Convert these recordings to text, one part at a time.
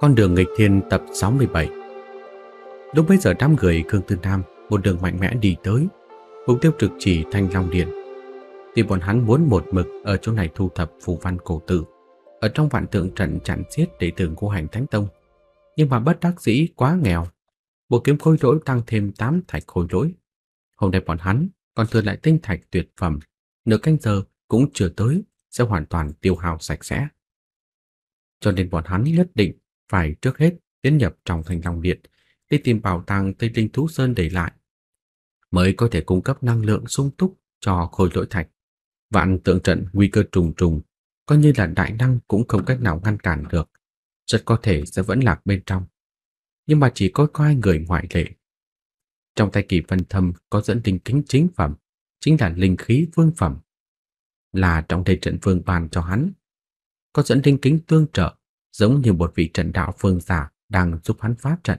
Con đường nghịch thiên tập 67 Lúc bấy giờ đám người Khương Tư Nam một đường mạnh mẽ đi tới, mục tiêu trực chỉ Thanh Long Điện. Thì bọn hắn muốn một mực ở chỗ này thu thập phù văn cổ tử, ở trong vạn tượng trận chặn giết đệ tử của hành Thánh Tông. Nhưng mà bất đắc dĩ quá nghèo, bộ kiếm khối lỗi tăng thêm 8 thạch khối lỗi. Hôm nay bọn hắn còn thừa lại tinh thạch tuyệt phẩm, nửa canh giờ cũng chưa tới sẽ hoàn toàn tiêu hao sạch sẽ. Cho nên bọn hắn nhất định phải trước hết tiến nhập trong thành Long Điện đi tìm bảo tàng Tây Linh Thú Sơn để lại, mới có thể cung cấp năng lượng sung túc cho khôi lỗi thạch. Vạn tượng trận nguy cơ trùng trùng, coi như là đại năng cũng không cách nào ngăn cản được, rất có thể sẽ vẫn lạc bên trong. Nhưng mà chỉ có hai người ngoại lệ. Trong tay kỳ phân thâm có dẫn linh kính chính phẩm, chính là linh khí vương phẩm, là trong thể trận vương bàn cho hắn. Có dẫn linh kính tương trợ, giống như một vị trận đạo phương giả đang giúp hắn phá trận.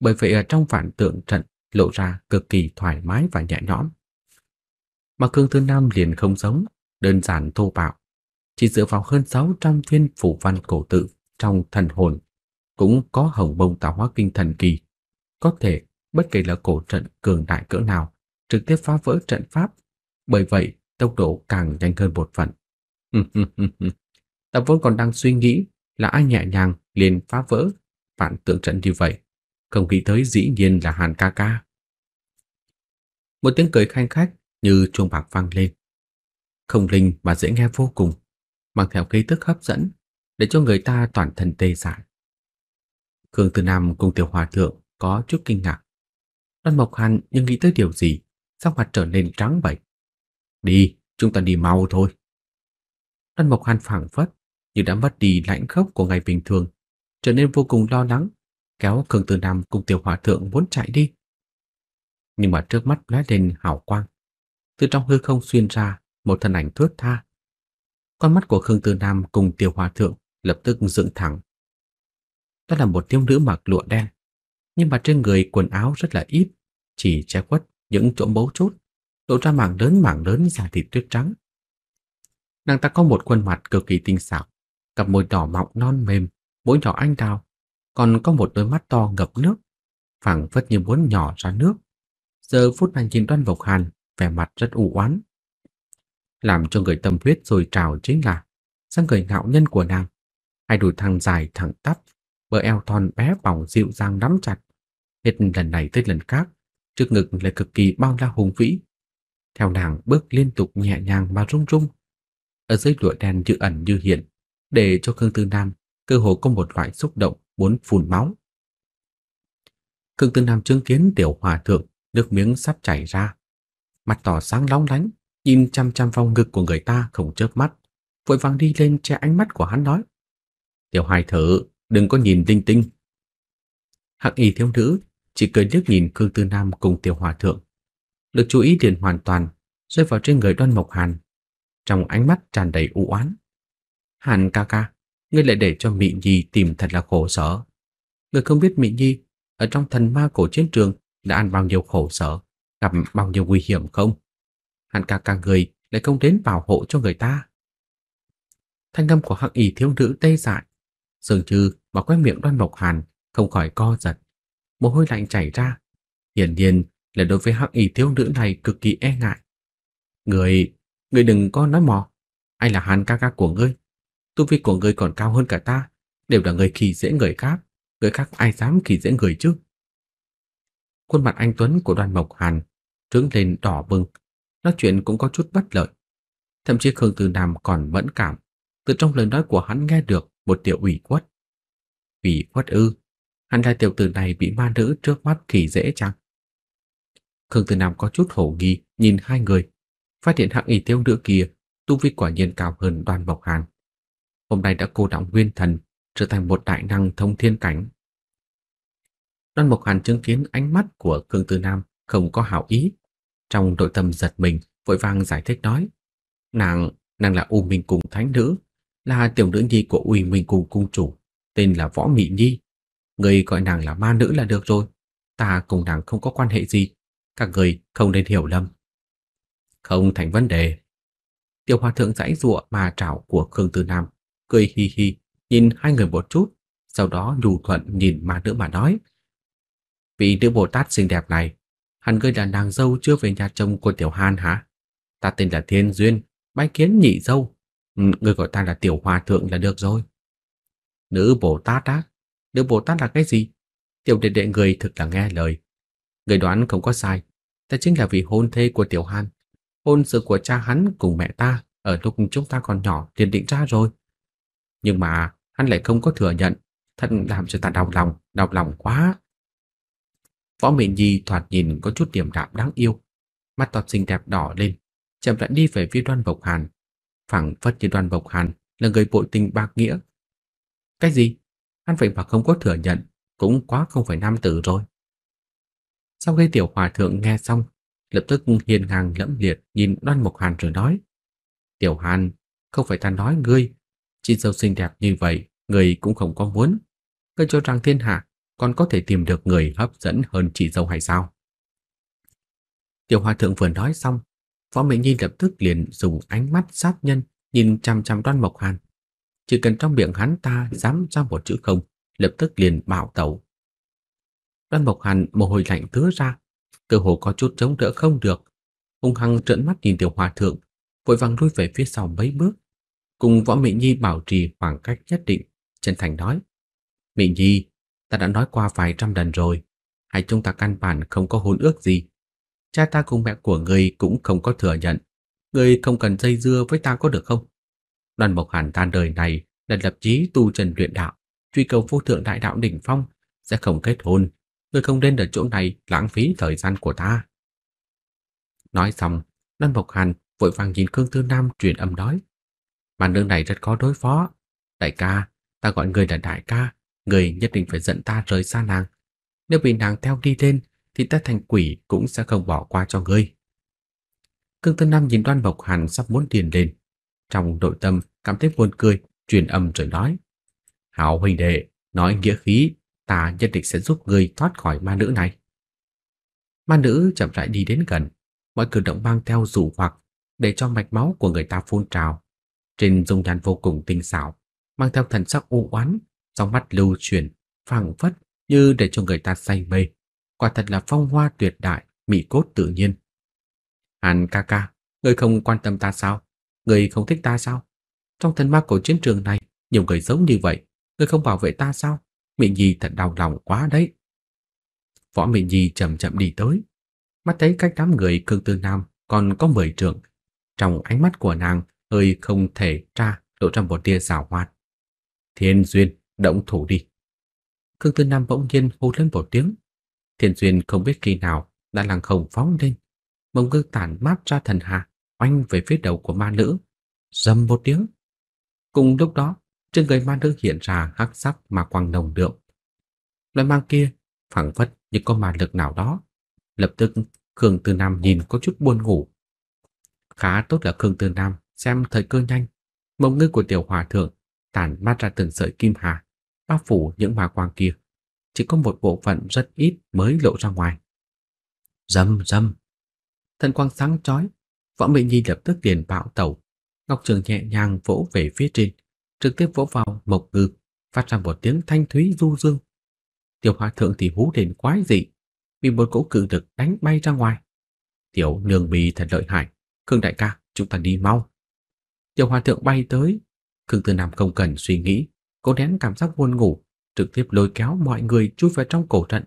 Bởi vậy ở trong phản tượng trận lộ ra cực kỳ thoải mái và nhẹ nhõm. Mà Cương Thứ Nam liền không giống, đơn giản thô bạo. Chỉ dựa vào hơn 600 viên phủ văn cổ tự trong thần hồn, cũng có hồng bông tạo hóa kinh thần kỳ. Có thể, bất kỳ là cổ trận cường đại cỡ nào, trực tiếp phá vỡ trận pháp. Bởi vậy, tốc độ càng nhanh hơn một phần. Ta vốn còn đang suy nghĩ Lã nhẹ nhàng liền phá vỡ vạn tượng trận như vậy, không nghĩ tới dĩ nhiên là Hàn ca ca. Một tiếng cười khanh khách như chuông bạc vang lên. Không linh mà dễ nghe vô cùng, mang theo khí tức hấp dẫn, để cho người ta toàn thân tê dại. Khương Tư Nam cùng Tiểu Hòa Thượng có chút kinh ngạc. Đoan Mộc Hàn nhưng nghĩ tới điều gì, sắc mặt trở nên trắng bệch. Đi, chúng ta đi mau thôi. Đoan Mộc Hàn phảng phất như đã mất đi lãnh khốc của ngày bình thường, trở nên vô cùng lo lắng, kéo Khương Tư Nam cùng Tiểu Hòa Thượng muốn chạy đi. Nhưng mà trước mắt lóe lên hào quang, từ trong hư không xuyên ra một thân ảnh thướt tha. Con mắt của Khương Tư Nam cùng Tiểu Hòa Thượng lập tức dựng thẳng. Đó là một thiếu nữ mặc lụa đen, nhưng mà trên người quần áo rất là ít, chỉ che quất những chỗ bấu chốt, lộ ra mảng lớn mảng lớn da thịt tuyết trắng. Nàng ta có một khuôn mặt cực kỳ tinh xảo, cặp môi đỏ mọng non mềm, mũi nhỏ anh đào, còn có một đôi mắt to ngập nước, phẳng phất như muốn nhỏ ra nước. Giờ phút anh nhìn Đoan Mộc Hàn, vẻ mặt rất u oán. Làm cho người tâm huyết rồi trào chính là sang người ngạo nhân của nàng, hai đùi thẳng dài thẳng tắp, bờ eo thon bé bỏng dịu dàng nắm chặt, hết lần này tới lần khác, trước ngực lại cực kỳ bao la hùng vĩ. Theo nàng bước liên tục nhẹ nhàng mà rung rung, ở dưới lụa đen như ẩn như hiện, để cho Khương Tư Nam cơ hồ có một loại xúc động muốn phun máu. Khương Tư Nam chứng kiến tiểu hòa thượng nước miếng sắp chảy ra, mặt tỏ sáng lóng lánh, nhìn chăm chăm vào ngực của người ta không chớp mắt, vội vàng đi lên che ánh mắt của hắn nói: "Tiểu hài thử, đừng có nhìn linh tinh." Hắc y thiếu nữ chỉ cười liếc nhìn Khương Tư Nam cùng tiểu hòa thượng, được chú ý liền hoàn toàn rơi vào trên người Đoan Mộc Hàn, trong ánh mắt tràn đầy u oán. Hàn ca ca, ngươi lại để cho Mị Nhi tìm thật là khổ sở. Ngươi không biết Mị Nhi ở trong thần ma cổ chiến trường đã ăn bao nhiêu khổ sở, gặp bao nhiêu nguy hiểm không? Hàn ca ca người lại không đến bảo hộ cho người ta. Thanh âm của hắc y thiếu nữ tê dại, dường như mà quét miệng Đoan Mộc Hàn không khỏi co giật, mồ hôi lạnh chảy ra. Hiển nhiên là đối với hắc y thiếu nữ này cực kỳ e ngại. Người, người đừng có nói mò, ai là Hàn ca ca của ngươi? tu vi của ngươi còn cao hơn cả ta, đều là người khi dễ người khác, người khác ai dám khi dễ người chứ? Khuôn mặt anh Tuấn của đoàn Mộc Hàn trướng lên đỏ bừng, nói chuyện cũng có chút bất lợi. Thậm chí Khương Từ Nam còn mẫn cảm, từ trong lời nói của hắn nghe được một tiểu ủy khuất. Ủy khuất ư? Hắn là tiểu tử này bị ma nữ trước mắt kỳ dễ chăng? Khương Từ Nam có chút hổ nghi nhìn hai người, phát hiện hạng y tiêu nữ kia tu vi quả nhiên cao hơn đoàn Mộc Hàn hôm nay đã cô động nguyên thần, trở thành một đại năng thông thiên cảnh. Đoan Mộc Hàn chứng kiến ánh mắt của Cương Tư Nam không có hảo ý, trong nội tâm giật mình, vội vàng giải thích nói: "Nàng, nàng là U Minh cung thánh nữ, là tiểu nữ nhi của u Minh cung cung chủ, tên là Võ mỹ Nhi, người gọi nàng là ma nữ là được rồi, ta cùng nàng không có quan hệ gì, các người không nên hiểu lầm." Không thành vấn đề. tiểu Hòa thượng giãy giụa mà trảo của Khương Tư Nam cười hì hì nhìn hai người một chút, sau đó nhu thuận nhìn ma nữ mà nói. Vị nữ Bồ Tát xinh đẹp này, hẳn ngươi là nàng dâu chưa về nhà chồng của Tiểu Hàn hả? Ta tên là Thiên Duyên, bái kiến nhị dâu. Ừ, người gọi ta là Tiểu Hòa Thượng là được rồi. Nữ Bồ Tát á? Nữ Bồ Tát là cái gì? Tiểu đệ đệ người thực là nghe lời. Người đoán không có sai, ta chính là vị hôn thê của Tiểu Hàn. Hôn sự của cha hắn cùng mẹ ta ở lúc chúng ta còn nhỏ liền định ra rồi. Nhưng mà hắn lại không có thừa nhận, thật làm cho ta đau lòng, đau lòng quá. Võ Mệnh Nhi thoạt nhìn có chút điểm đạm đáng yêu, mắt toạt xinh đẹp đỏ lên, chậm rãi đi về phía Đoan Bộc Hàn, phảng phất như Đoan Bộc Hàn là người bội tình bạc nghĩa. Cái gì? Hắn vậy mà không có thừa nhận, cũng quá không phải nam tử rồi. Sau khi tiểu hòa thượng nghe xong, lập tức hiền ngang lẫm liệt nhìn Đoan Mộc Hàn rồi nói: "Tiểu Hàn, không phải ta nói ngươi Chị dâu xinh đẹp như vậy, người cũng không có muốn. người cho rằng thiên hạ còn có thể tìm được người hấp dẫn hơn chị dâu hay sao? Tiểu hòa thượng vừa nói xong, Võ Mỹ Nhi lập tức liền dùng ánh mắt sát nhân nhìn chăm chăm Đoan Mộc Hàn. Chỉ cần trong miệng hắn ta dám ra một chữ không, lập tức liền bảo tẩu. Đoan Mộc Hàn mồ hôi lạnh tứa ra, cơ hồ có chút chống đỡ không được, hung hăng trợn mắt nhìn Tiểu Hòa thượng, vội vàng lui về phía sau mấy bước, cùng Võ Mỹ Nhi bảo trì khoảng cách nhất định, chân thành nói. Mỹ Nhi, ta đã nói qua vài trăm lần rồi, hai chúng ta căn bản không có hôn ước gì. Cha ta cùng mẹ của người cũng không có thừa nhận, người không cần dây dưa với ta có được không? Đoàn Mộc Hàn tan đời này là lập chí tu trần luyện đạo, truy cầu vô thượng đại đạo đỉnh phong, sẽ không kết hôn, người không nên ở chỗ này lãng phí thời gian của ta. Nói xong, Đoàn Mộc Hàn vội vàng nhìn Khương Tư Nam truyền âm nói. Bản nương này rất khó đối phó. Đại ca, ta gọi người là đại ca, người nhất định phải dẫn ta rời xa nàng. Nếu bị nàng theo đi lên, thì ta thành quỷ cũng sẽ không bỏ qua cho ngươi. Cương Tân Nam nhìn Đoan Mộc Hàn sắp muốn tiền lên. Trong nội tâm cảm thấy buồn cười, truyền âm rồi nói. Hảo huynh đệ, nói nghĩa khí, ta nhất định sẽ giúp ngươi thoát khỏi ma nữ này. Ma nữ chậm rãi đi đến gần, mọi cử động mang theo rủ hoặc để cho mạch máu của người ta phun trào, trên dung nhan vô cùng tinh xảo, mang theo thần sắc u oán, trong mắt lưu chuyển, phảng phất như để cho người ta say mê. Quả thật là phong hoa tuyệt đại, mỹ cốt tự nhiên. Hàn ca ca, ngươi không quan tâm ta sao? Ngươi không thích ta sao? Trong thần ma cổ chiến trường này, nhiều người giống như vậy, ngươi không bảo vệ ta sao? Mỹ Nhi thật đau lòng quá đấy. Võ Mỹ Nhi chậm chậm đi tới, mắt thấy cách đám người Cương Tư Nam còn có mười trượng. Trong ánh mắt của nàng hơi không thể tra lộ ra một tia rào hoạt. Thiên Duyên, động thủ đi. Khương Tư Nam bỗng nhiên hô lên một tiếng. Thiên Duyên không biết khi nào đã lăng không phóng lên. Mông ngư tản mát ra thần hạ, oanh về phía đầu của ma nữ. Dầm một tiếng. Cùng lúc đó, trên người ma nữ hiện ra hắc sắc mà quang nồng đượm. Loại mang kia, phẳng phất như có ma lực nào đó. Lập tức, Khương Tư Nam nhìn có chút buồn ngủ. Khá tốt là Khương Tư Nam xem thời cơ nhanh, mộng ngư của tiểu hòa thượng tản mát ra từng sợi kim hà, bao phủ những hòa quang kia. Chỉ có một bộ phận rất ít mới lộ ra ngoài. Dầm dầm. Thần quang sáng chói, Võ Mỹ Nhi lập tức liền bạo tẩu, Ngọc Trường nhẹ nhàng vỗ về phía trên, trực tiếp vỗ vào mộc ngư, phát ra một tiếng thanh thúy du dương. Tiểu hòa thượng thì hú lên quái dị, bị một cỗ cự lực đánh bay ra ngoài. Tiểu nương bì thật lợi hại, Khương đại ca, chúng ta đi mau. Tiểu hòa thượng bay tới. Khương Tư Nam không cần suy nghĩ, cố nén cảm giác buồn ngủ, trực tiếp lôi kéo mọi người chui vào trong cổ trận.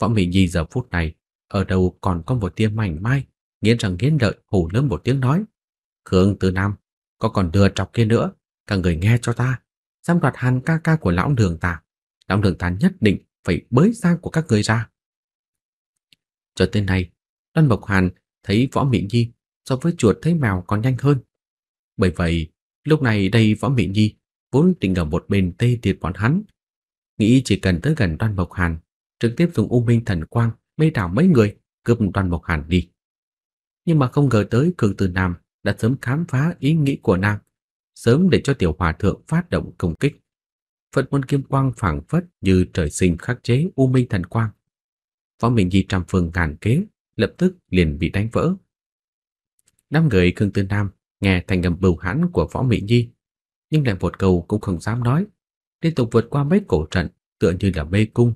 Võ Mỹ Nhi giờ phút này, ở đầu còn có một tia mảnh mai, nghiến rằng nghiến lợi hủ lớn một tiếng nói. Khương Tư Nam, có còn đưa trọc kia nữa, cả người nghe cho ta, dám đoạt hàn ca ca của lão đường ta, lão đường ta nhất định phải bới sang của các người ra. Cho tên này, Đoan Bộc Hàn thấy Võ Mỹ Nhi so với chuột thấy mèo còn nhanh hơn, bởi vậy, lúc này đây Võ Mỹ Nhi vốn định ở một bên tê tiệt bọn hắn. Nghĩ chỉ cần tới gần Đoan Mộc Hàn, trực tiếp dùng U Minh Thần Quang mê đảo mấy người, cướp Đoan Mộc Hàn đi. Nhưng mà không ngờ tới Cường Từ Nam đã sớm khám phá ý nghĩ của nàng, sớm để cho tiểu hòa thượng phát động công kích. Phật môn kim quang phảng phất như trời sinh khắc chế U Minh Thần Quang. Võ Minh Nhi trăm phương ngàn kế, lập tức liền bị đánh vỡ. Năm người cường Tư Nam Nghe thành ngầm bưu hãn của Võ Mỹ Nhi, nhưng lại một câu cũng không dám nói, liên tục vượt qua mấy cổ trận tựa như là mê cung,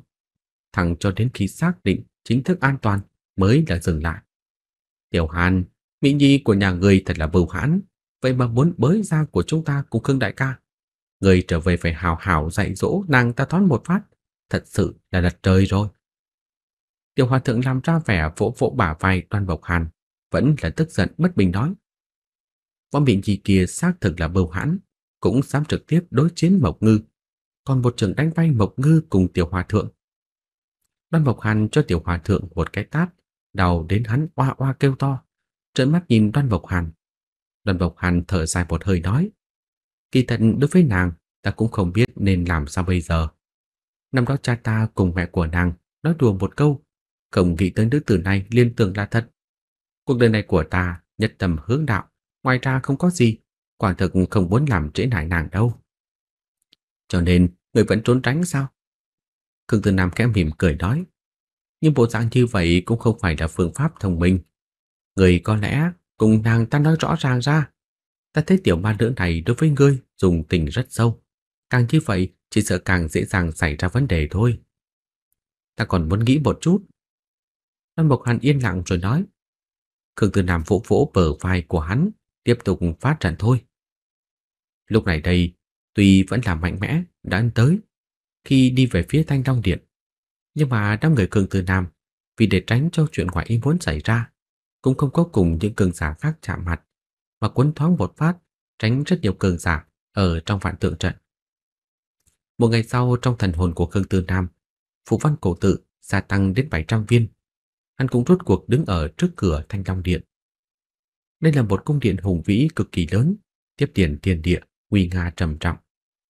thẳng cho đến khi xác định chính thức an toàn mới là dừng lại. Tiểu Hàn, Mỹ Nhi của nhà người thật là bưu hãn, vậy mà muốn bới ra của chúng ta cũng Khương đại ca. Người trở về phải hào hào dạy dỗ nàng ta thoát một phát, thật sự là đặt trời rồi. Tiểu Hòa Thượng làm ra vẻ vỗ vỗ bả vai Đoan Bộc Hàn, vẫn là tức giận bất bình nói. Võ miệng gì kia xác thực là bầu hãn, cũng dám trực tiếp đối chiến Mộc Ngư. Còn một trường đánh bay Mộc Ngư cùng Tiểu Hòa Thượng. Đoan Mộc Hàn cho Tiểu Hòa Thượng một cái tát, đau đến hắn oa oa kêu to, trợn mắt nhìn Đoan Mộc Hàn. Đoan Mộc Hàn thở dài một hơi nói, kỳ thật đối với nàng, ta cũng không biết nên làm sao bây giờ. Năm đó cha ta cùng mẹ của nàng nói đùa một câu, không nghĩ tới nữ tử này liên tưởng là thật. Cuộc đời này của ta nhất tầm hướng đạo, ngoài ra không có gì, quả thực không muốn làm trễ nải nàng đâu. Cho nên, người vẫn trốn tránh sao? Khương Tư Nam khẽ mỉm cười nói, nhưng bộ dạng như vậy cũng không phải là phương pháp thông minh. Người có lẽ cùng nàng ta nói rõ ràng ra. Ta thấy tiểu ma nữ này đối với ngươi dùng tình rất sâu. Càng như vậy, chỉ sợ càng dễ dàng xảy ra vấn đề thôi. Ta còn muốn nghĩ một chút. Lâm Mộc Hàn yên lặng rồi nói. Khương Tư Nam vỗ vỗ bờ vai của hắn, tiếp tục phát triển thôi. Lúc này đây, tuy vẫn là mạnh mẽ đã ăn tới khi đi về phía Thanh Long Điện, nhưng mà đám người cường từ Nam vì để tránh cho chuyện ngoại ý muốn xảy ra, cũng không có cùng những cường giả khác chạm mặt, mà cuốn thoáng một phát, tránh rất nhiều cường giả ở trong vạn tượng trận. Một ngày sau trong thần hồn của Khương Tư Nam, phù văn cổ tự gia tăng đến 700 viên. Hắn cũng rút cuộc đứng ở trước cửa Thanh Long Điện, đây là một cung điện hùng vĩ cực kỳ lớn, tiếp tiền tiền địa, nguy nga trầm trọng,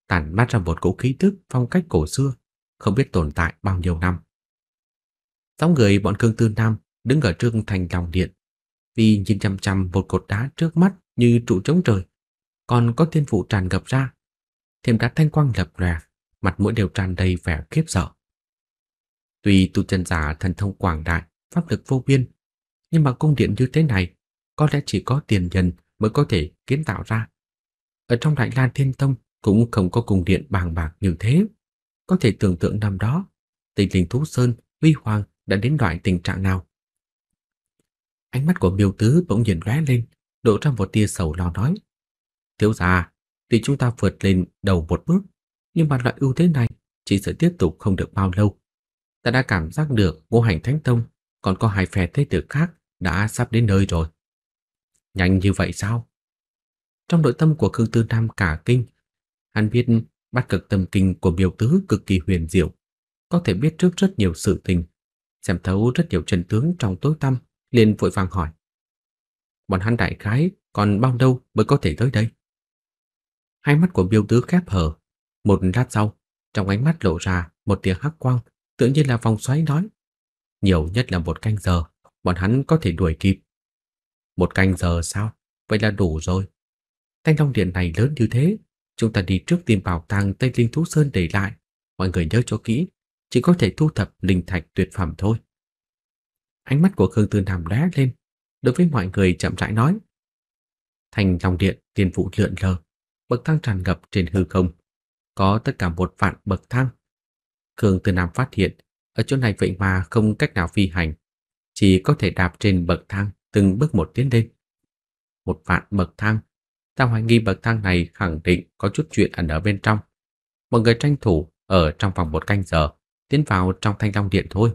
tản mát ra một cỗ khí tức phong cách cổ xưa, không biết tồn tại bao nhiêu năm. Sáu người bọn Cương Tư Nam đứng ở trước thành lòng điện, vì nhìn chăm chăm một cột đá trước mắt như trụ trống trời, còn có thiên phụ tràn ngập ra. Thêm đá thanh quang lập lòe, mặt mũi đều tràn đầy vẻ khiếp sợ. Tuy tu chân giả thần thông quảng đại, pháp lực vô biên, nhưng mà cung điện như thế này có lẽ chỉ có tiền nhân mới có thể kiến tạo ra. Ở trong Đại Lan Thiên Tông cũng không có cung điện bàng bạc như thế. Có thể tưởng tượng năm đó, tình linh thú sơn, huy hoàng đã đến loại tình trạng nào. Ánh mắt của miêu tứ bỗng nhìn lóe lên, đổ ra một tia sầu lo nói. Thiếu già, thì chúng ta vượt lên đầu một bước, nhưng mà loại ưu thế này chỉ sẽ tiếp tục không được bao lâu. Ta đã cảm giác được ngũ hành thánh tông còn có hai phe thế tử khác đã sắp đến nơi rồi. Nhanh như vậy sao? Trong nội tâm của Khương Tư Nam cả kinh, hắn biết bắt cực tâm kinh của biểu tứ cực kỳ huyền diệu, có thể biết trước rất nhiều sự tình, xem thấu rất nhiều trần tướng trong tối tâm, liền vội vàng hỏi. Bọn hắn đại khái còn bao lâu mới có thể tới đây? Hai mắt của biểu tứ khép hờ, một lát sau, trong ánh mắt lộ ra một tiếng hắc quang, tưởng như là vòng xoáy nói. Nhiều nhất là một canh giờ, bọn hắn có thể đuổi kịp. Một canh giờ sao? Vậy là đủ rồi. Thanh Long Điện này lớn như thế, chúng ta đi trước tìm bảo tàng Tây Linh Thú Sơn để lại. Mọi người nhớ cho kỹ, chỉ có thể thu thập linh thạch tuyệt phẩm thôi. Ánh mắt của Khương Tư Nam đá lên, đối với mọi người chậm rãi nói. Thành Long Điện tiền vụ lượn lờ, bậc thang tràn ngập trên hư không, có tất cả một vạn bậc thang. Khương Tư Nam phát hiện, ở chỗ này vậy mà không cách nào phi hành, chỉ có thể đạp trên bậc thang từng bước một tiến lên. Một vạn bậc thang, ta hoài nghi bậc thang này khẳng định có chút chuyện ẩn ở bên trong. Mọi người tranh thủ ở trong vòng một canh giờ tiến vào trong thanh long điện thôi.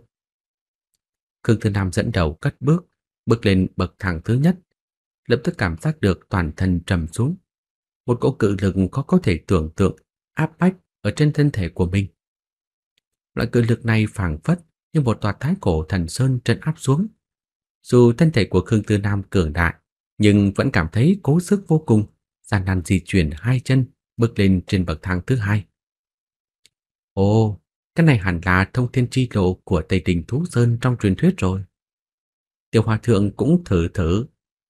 Khương Thư Nam dẫn đầu cất bước, bước lên bậc thang thứ nhất, lập tức cảm giác được toàn thân trầm xuống. Một cỗ cự lực khó có thể tưởng tượng áp bách ở trên thân thể của mình. Loại cự lực này phảng phất như một tòa thái cổ thần sơn trấn áp xuống, dù thân thể của Khương Tư Nam cường đại, nhưng vẫn cảm thấy cố sức vô cùng, gian nan di chuyển hai chân bước lên trên bậc thang thứ hai. Ồ, cái này hẳn là thông thiên chi lộ của Tây Đình Thú Sơn trong truyền thuyết rồi. tiểu Hòa Thượng cũng thử thử,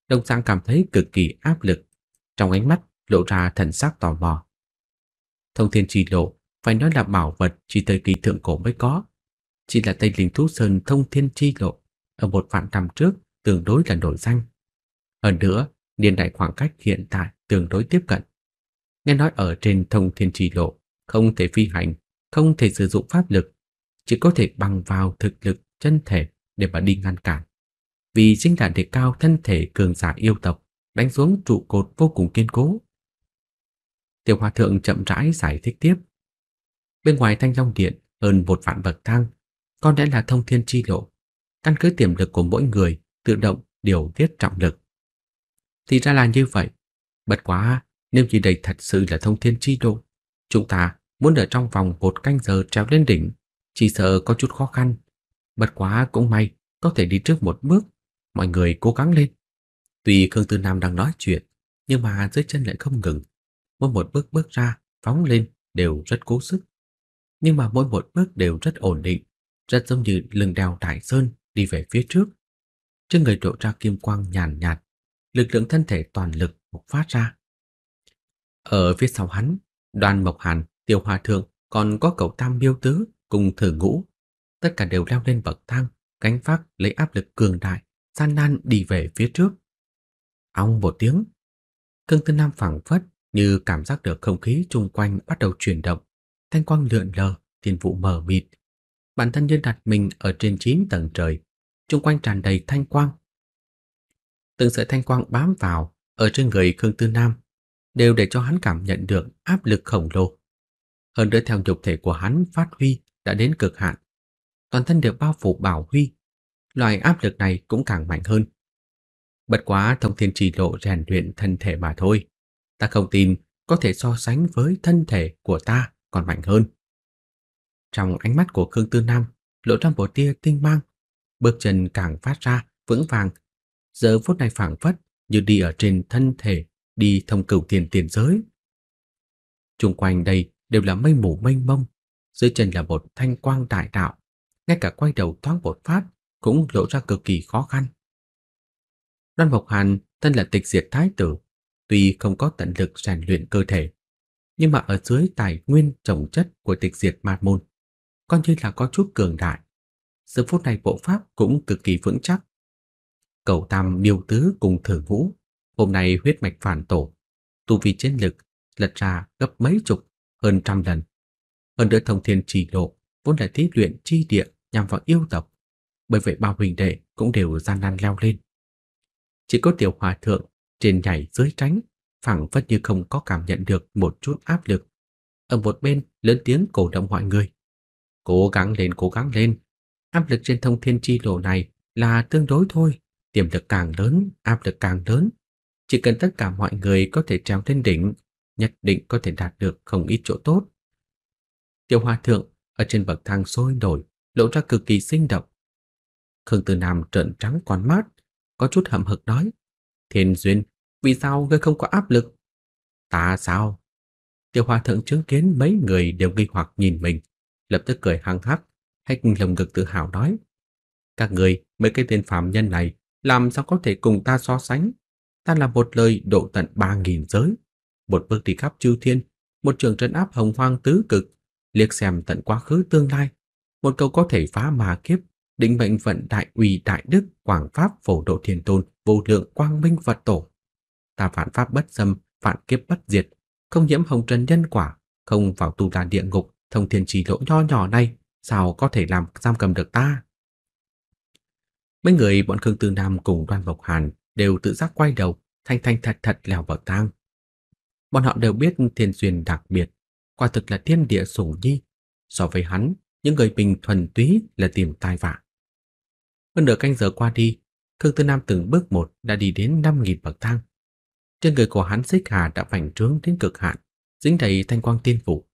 đồng sang cảm thấy cực kỳ áp lực, trong ánh mắt lộ ra thần sắc tò mò. Thông thiên chi lộ phải nói là bảo vật chỉ thời kỳ thượng cổ mới có, chỉ là Tây Đình Thú Sơn thông thiên chi lộ ở một vạn năm trước tương đối là nổi danh. Hơn nữa, niên đại khoảng cách hiện tại tương đối tiếp cận. Nghe nói ở trên thông thiên trì lộ, không thể phi hành, không thể sử dụng pháp lực, chỉ có thể bằng vào thực lực chân thể để mà đi ngăn cản. Vì chính là để cao thân thể cường giả yêu tộc, đánh xuống trụ cột vô cùng kiên cố. Tiểu Hòa Thượng chậm rãi giải thích tiếp. Bên ngoài Thanh Long Điện hơn một vạn bậc thang, có lẽ là thông thiên chi lộ, căn cứ tiềm lực của mỗi người tự động điều tiết trọng lực. Thì ra là như vậy. Bất quá, nếu như đây thật sự là thông thiên chi độ, chúng ta muốn ở trong vòng một canh giờ trèo lên đỉnh, chỉ sợ có chút khó khăn. Bất quá cũng may, có thể đi trước một bước, mọi người cố gắng lên. Tuy Khương Tư Nam đang nói chuyện, nhưng mà dưới chân lại không ngừng. Mỗi một bước bước ra, phóng lên đều rất cố sức. Nhưng mà mỗi một bước đều rất ổn định, rất giống như lưng đèo Đại Sơn đi về phía trước. Trên người độ ra kim quang nhàn nhạt, lực lượng thân thể toàn lực bộc phát ra. Ở phía sau hắn, đoàn Mộc Hàn, Tiêu Hòa Thượng còn có cậu Tam Miêu Tứ cùng thử ngũ. Tất cả đều leo lên bậc thang, cánh phát lấy áp lực cường đại, gian nan đi về phía trước. Ông một tiếng, Cương Tư Nam phẳng phất như cảm giác được không khí xung quanh bắt đầu chuyển động, thanh quang lượn lờ, tiền vụ mờ mịt, bản thân như đặt mình ở trên 9 tầng trời, xung quanh tràn đầy thanh quang. Từng sợi thanh quang bám vào ở trên người Khương Tư Nam đều để cho hắn cảm nhận được áp lực khổng lồ. Hơn nữa theo nhục thể của hắn phát huy đã đến cực hạn, toàn thân được bao phủ bảo huy, loại áp lực này cũng càng mạnh hơn. Bất quá thông thiên chỉ lộ rèn luyện thân thể mà thôi, ta không tin có thể so sánh với thân thể của ta còn mạnh hơn. Trong ánh mắt của Khương Tư Nam lộ ra một tia tinh mang, bước chân càng phát ra vững vàng. Giờ phút này phảng phất như đi ở trên thân thể, đi thông cửu tiền tiền giới. Trung quanh đây đều là mây mù mênh mông, dưới chân là một thanh quang đại đạo, ngay cả quay đầu thoáng một phát cũng lộ ra cực kỳ khó khăn. Đoan Mộc Hàn thân là tịch diệt thái tử, tuy không có tận lực rèn luyện cơ thể, nhưng mà ở dưới tài nguyên trồng chất của tịch diệt ma môn, coi như là có chút cường đại. Giờ phút này bộ pháp cũng cực kỳ vững chắc. Cầu Tam Miêu Tứ cùng thử ngũ, hôm nay huyết mạch phản tổ, tu vi chiến lực lật ra gấp mấy chục, hơn trăm lần. Hơn nữa thông thiên chỉ độ vốn là thí luyện chi địa nhằm vào yêu tộc, bởi vậy ba huynh đệ cũng đều gian nan leo lên. Chỉ có tiểu hòa thượng trên nhảy dưới tránh, phẳng vất như không có cảm nhận được một chút áp lực. Ở một bên lớn tiếng cổ động mọi người. Cố gắng lên, cố gắng lên. Áp lực trên thông thiên chi lộ này là tương đối thôi, tiềm lực càng lớn, áp lực càng lớn. Chỉ cần tất cả mọi người có thể trèo lên đỉnh, nhất định có thể đạt được không ít chỗ tốt. Tiêu Hoa Thượng ở trên bậc thang sôi nổi, lộ ra cực kỳ sinh động. Khương Tử Nam trợn trắng con mắt, có chút hậm hực nói: "Thiên duyên, vì sao ngươi không có áp lực?" "Ta sao?" Tiêu Hoa Thượng chứng kiến mấy người đều nghi hoặc nhìn mình, lập tức cười hăng hắc, cùng lồng ngực tự hào nói. Các người, mấy cái tên phạm nhân này, làm sao có thể cùng ta so sánh? Ta là một lời độ tận ba nghìn giới, một bước đi khắp chư thiên, một trường trấn áp hồng hoang tứ cực, liếc xem tận quá khứ tương lai, một câu có thể phá mà kiếp, định mệnh vận đại uy đại đức quảng pháp phổ độ thiên tôn vô lượng quang minh Phật tổ. Ta phản pháp bất xâm, phản kiếp bất diệt, không nhiễm hồng trần nhân quả, không vào tù là địa ngục, thông thiên chỉ lỗ nho nhỏ này sao có thể làm giam cầm được ta? Mấy người bọn Khương Tư Nam cùng Đoan Mộc Hàn đều tự giác quay đầu, thanh thanh thật thật lèo vào tang. Bọn họ đều biết thiên duyên đặc biệt, quả thực là thiên địa sủng nhi. So với hắn, những người bình thuần túy là tìm tai vạ. Hơn nửa canh giờ qua đi, Khương Tư Nam từng bước một đã đi đến 5.000 bậc thang. Trên người của hắn xích hà đã vành trướng đến cực hạn, dính đầy thanh quang tiên phủ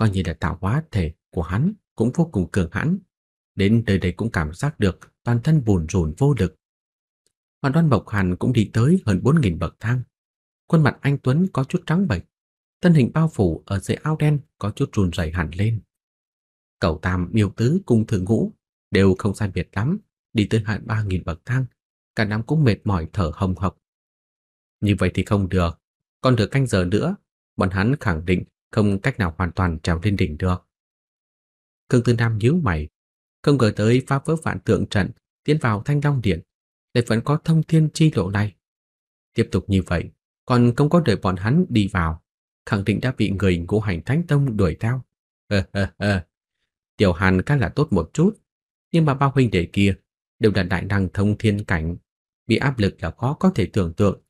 coi như là tạo hóa thể của hắn cũng vô cùng cường hãn, đến nơi đây cũng cảm giác được toàn thân bùn rồn vô lực. Hoàn Đoan Bộc Hàn cũng đi tới hơn 4000 bậc thang. Khuôn mặt anh tuấn có chút trắng bệch, thân hình bao phủ ở dưới áo đen có chút run rẩy hẳn lên. Cẩu Tam, Miêu Tứ cùng Thượng Ngũ đều không sai biệt lắm, đi tới hạn 3000 bậc thang, cả năm cũng mệt mỏi thở hồng hộc. Như vậy thì không được, còn được canh giờ nữa, bọn hắn khẳng định không cách nào hoàn toàn trèo lên đỉnh được. Khương Tư Nam nhíu mày, không ngờ tới phá vỡ vạn tượng trận, tiến vào Thanh Long Điện, lại vẫn có thông thiên chi lộ này. Tiếp tục như vậy, còn không có đợi bọn hắn đi vào, khẳng định đã bị người ngũ hành thánh tông đuổi theo. Ờ, ờ, ờ. Tiểu Hàn khá là tốt một chút, nhưng mà ba huynh đệ kia đều là đại năng thông thiên cảnh, bị áp lực là khó có thể tưởng tượng,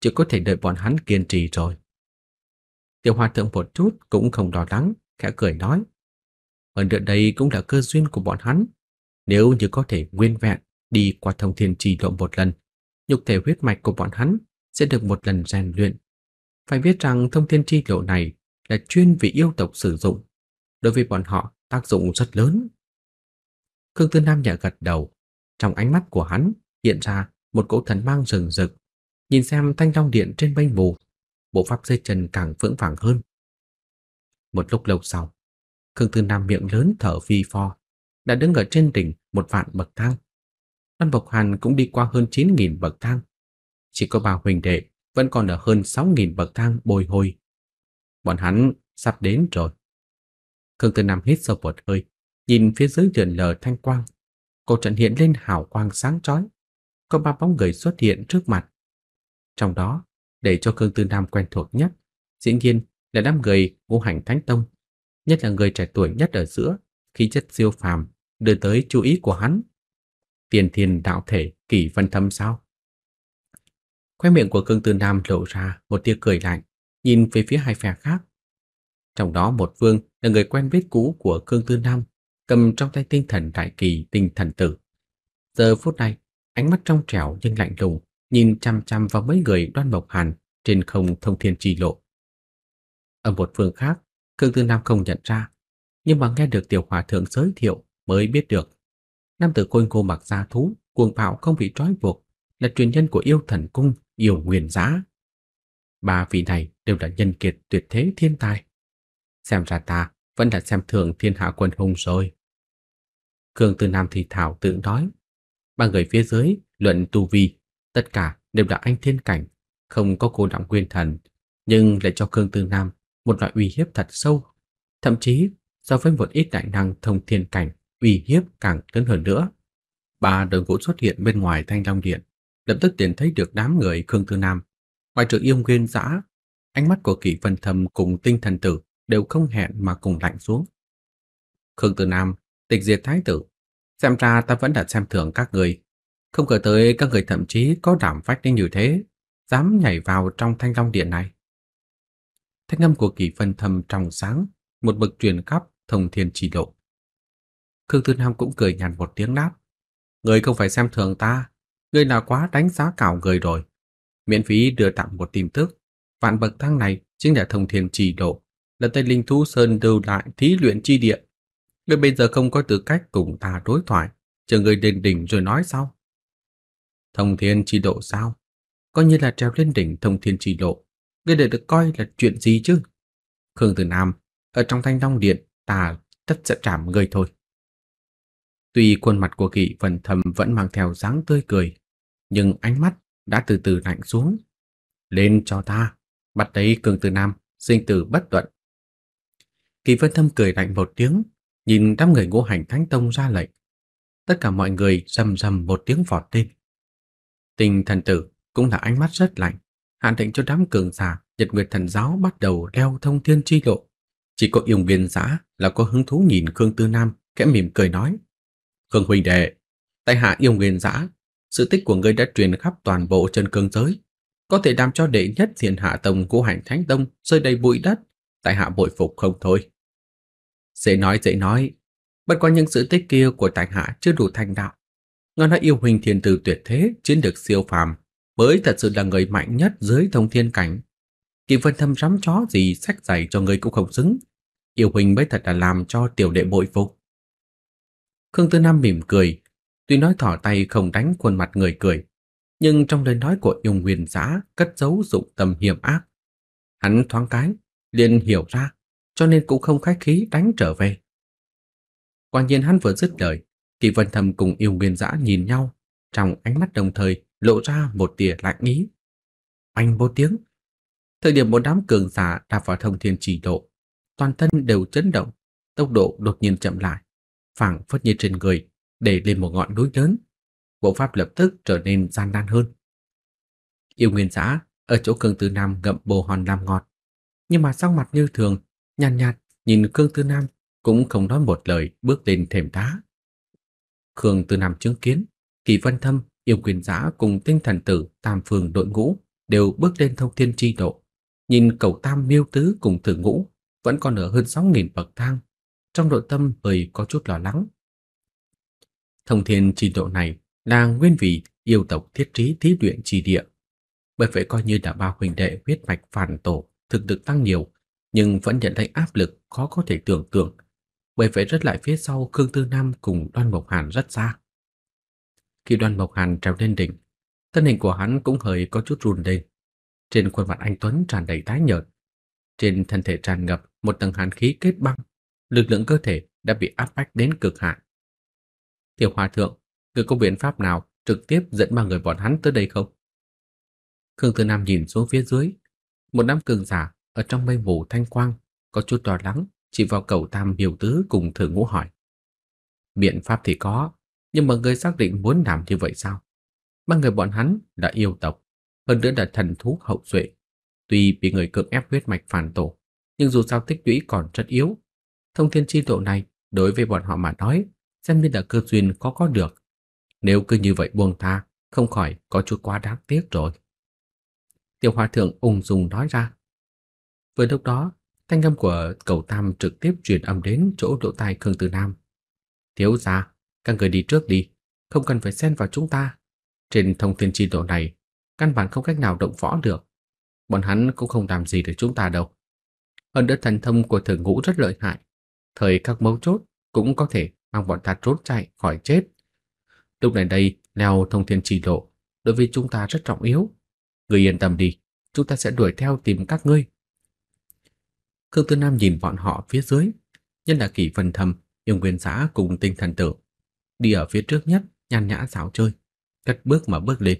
chỉ có thể đợi bọn hắn kiên trì rồi. Tiểu hòa thượng một chút cũng không đỏ lắng, khẽ cười nói. Hơn nữa đây cũng là cơ duyên của bọn hắn. Nếu như có thể nguyên vẹn đi qua thông thiên trì lộ một lần, nhục thể huyết mạch của bọn hắn sẽ được một lần rèn luyện. Phải biết rằng thông thiên Tri lộ này là chuyên vì yêu tộc sử dụng. Đối với bọn họ tác dụng rất lớn. Khương Tư Nam nhẹ gật đầu. Trong ánh mắt của hắn hiện ra một cỗ thần mang rừng rực. Nhìn xem thanh long điện trên mây mù bộ pháp dây chân càng vững vàng hơn. Một lúc lâu sau, Khương Tư Nam miệng lớn thở phi phò, đã đứng ở trên đỉnh một vạn bậc thang. Lâm Bộc Hàn cũng đi qua hơn 9.000 bậc thang. Chỉ có bà huỳnh đệ vẫn còn ở hơn 6.000 bậc thang bồi hồi. Bọn hắn sắp đến rồi. Khương Tư Nam hít sâu một hơi, nhìn phía dưới lượn lờ thanh quang. Cổ trận hiện lên hào quang sáng chói. Có ba bóng người xuất hiện trước mặt. Trong đó để cho Khương Tư Nam quen thuộc nhất, dĩ nhiên là đám người ngũ hành thánh tông, nhất là người trẻ tuổi nhất ở giữa, khí chất siêu phàm đưa tới chú ý của hắn. Tiền thiên đạo thể kỳ văn thâm sao? Khoe miệng của Khương Tư Nam lộ ra một tia cười lạnh, nhìn về phía hai phe khác. Trong đó một vương là người quen biết cũ của Khương Tư Nam, cầm trong tay tinh thần đại kỳ tinh thần tử. Giờ phút này, ánh mắt trong trẻo nhưng lạnh lùng nhìn chằm chằm vào mấy người Đoan Mộc Hàn trên không thông thiên trì lộ. Ở một phương khác, Khương Tư Nam không nhận ra, nhưng mà nghe được tiểu hòa thượng giới thiệu mới biết được. Nam tử khôi ngô mặc da thú, cuồng bạo không bị trói buộc, là truyền nhân của yêu thần cung, yêu nguyên giá. Ba vị này đều là nhân kiệt tuyệt thế thiên tài. Xem ra ta vẫn là xem thường thiên hạ quân hùng rồi. Khương Tư Nam thì thảo tự nói, ba người phía dưới luận tu vi Tất cả đều là anh thiên cảnh, không có cô động nguyên thần, nhưng lại cho Khương Tư Nam một loại uy hiếp thật sâu, thậm chí so với một ít đại năng thông thiên cảnh, uy hiếp càng lớn hơn nữa. Ba đội ngũ xuất hiện bên ngoài Thanh Long Điện, lập tức tiến thấy được đám người Khương Tư Nam. Ngoài trưởng yêu nguyên giã ánh mắt của Kỷ phần Thầm cùng Tinh Thần Tử đều không hẹn mà cùng lạnh xuống. Khương Tư Nam, tịch diệt thái tử, xem ra ta vẫn đã xem thường các người không ngờ tới các người thậm chí có đảm phách đến như thế, dám nhảy vào trong thanh long điện này. Thanh âm của kỳ phân thầm trong sáng, một bậc truyền khắp thông thiên chỉ độ. Khương Tư Nam cũng cười nhàn một tiếng đáp. Người không phải xem thường ta, người nào quá đánh giá cảo người rồi. Miễn phí đưa tặng một tin tức, vạn bậc thang này chính là thông thiên chỉ độ, là tên linh thú sơn đều lại thí luyện chi địa. Người bây giờ không có tư cách cùng ta đối thoại, chờ người đền đỉnh rồi nói sau. Thông thiên chi độ sao? Coi như là trèo lên đỉnh thông thiên chi độ, Đây để được coi là chuyện gì chứ? Khương Tử Nam, ở trong thanh long điện, ta tất sẽ trảm người thôi. Tuy khuôn mặt của kỵ phần thầm vẫn mang theo dáng tươi cười, nhưng ánh mắt đã từ từ lạnh xuống. Lên cho ta, bắt lấy cường tử nam, sinh tử bất tuận. Kỳ vân thâm cười lạnh một tiếng, nhìn đám người ngũ hành thánh tông ra lệnh. Tất cả mọi người rầm rầm một tiếng vọt lên. Tình thần tử cũng là ánh mắt rất lạnh, hạn định cho đám cường giả Nhật Nguyệt Thần giáo bắt đầu đeo thông thiên chi lộ. Chỉ có yêu Viên xã là có hứng thú nhìn Khương Tư Nam, kẽ mỉm cười nói: "Khương huynh đệ, tại hạ yêu Viên xã, sự tích của ngươi đã truyền khắp toàn bộ chân cương giới, có thể làm cho đệ nhất thiên hạ tông của Hành Thánh Tông rơi đầy bụi đất, tại hạ bội phục không thôi." Dễ nói dễ nói, bất quá những sự tích kia của tài hạ chưa đủ thành đạo, Ngân hắc yêu huynh thiên tử tuyệt thế, chiến được siêu phàm, mới thật sự là người mạnh nhất dưới thông thiên cảnh. Kỳ Vân Thâm rắm chó gì sách giày cho người cũng không xứng. Yêu huynh mới thật là làm cho tiểu đệ bội phục. Khương Tư Nam mỉm cười, tuy nói thỏ tay không đánh khuôn mặt người cười, nhưng trong lời nói của yêu huyền giã cất giấu dụng tâm hiểm ác. Hắn thoáng cái, liền hiểu ra, cho nên cũng không khách khí đánh trở về. Quả nhiên hắn vừa dứt lời, Kỳ Vân Thầm cùng yêu nguyên dã nhìn nhau, trong ánh mắt đồng thời lộ ra một tia lạnh ý. Anh vô tiếng. Thời điểm một đám cường giả đạp vào thông thiên chỉ độ, toàn thân đều chấn động, tốc độ đột nhiên chậm lại, phảng phất như trên người để lên một ngọn núi lớn. Bộ pháp lập tức trở nên gian nan hơn. Yêu Nguyên Giã ở chỗ Cương Tư Nam ngậm bồ hòn làm ngọt, nhưng mà sau mặt như thường, nhàn nhạt, nhạt nhìn Cương Tư Nam cũng không nói một lời bước lên thềm đá. Khương Tư Nam chứng kiến, Kỳ Vân Thâm, Yêu Quyền Giã cùng tinh thần tử tam phường đội ngũ đều bước lên thông thiên chi độ. Nhìn cầu tam miêu tứ cùng tử ngũ vẫn còn ở hơn 6.000 bậc thang. Trong nội tâm hơi có chút lo lắng. Thông thiên chi độ này là nguyên vị yêu tộc thiết trí thí luyện chi địa. Bởi vậy coi như đã ba huynh đệ huyết mạch phản tổ thực lực tăng nhiều nhưng vẫn nhận thấy áp lực khó có thể tưởng tượng bởi phải rất lại phía sau Khương Tư Nam cùng Đoan Mộc Hàn rất xa. Khi Đoan Mộc Hàn trèo lên đỉnh, thân hình của hắn cũng hơi có chút run lên. Trên khuôn mặt anh Tuấn tràn đầy tái nhợt, trên thân thể tràn ngập một tầng hàn khí kết băng, lực lượng cơ thể đã bị áp bách đến cực hạn. Tiểu Hòa Thượng, người có biện pháp nào trực tiếp dẫn ba người bọn hắn tới đây không? Khương Tư Nam nhìn xuống phía dưới, một đám cường giả ở trong mây mù thanh quang có chút lo lắng chỉ vào cầu tam biểu tứ cùng thử ngũ hỏi. Biện pháp thì có, nhưng mà người xác định muốn làm như vậy sao? Ba người bọn hắn đã yêu tộc, hơn nữa là thần thú hậu duệ. Tuy bị người cưỡng ép huyết mạch phản tổ, nhưng dù sao tích lũy còn rất yếu. Thông thiên chi độ này đối với bọn họ mà nói, xem như là cơ duyên có có được. Nếu cứ như vậy buông tha, không khỏi có chút quá đáng tiếc rồi. Tiểu hòa thượng ung dung nói ra. với lúc đó, Thanh âm của cầu tam trực tiếp truyền âm đến chỗ lỗ tai Khương Tử Nam. Thiếu gia, các người đi trước đi, không cần phải xen vào chúng ta. Trên thông thiên chi độ này, căn bản không cách nào động võ được. Bọn hắn cũng không làm gì được chúng ta đâu. Hơn nữa thần thông của thử ngũ rất lợi hại. Thời các mấu chốt cũng có thể mang bọn ta trốn chạy khỏi chết. Lúc này đây, leo thông thiên chi độ đối với chúng ta rất trọng yếu. Người yên tâm đi, chúng ta sẽ đuổi theo tìm các ngươi Khương Tư Nam nhìn bọn họ phía dưới, nhân là kỳ phần thầm, yêu nguyên xã cùng tinh thần tử. Đi ở phía trước nhất, nhàn nhã xáo chơi, cất bước mà bước lên.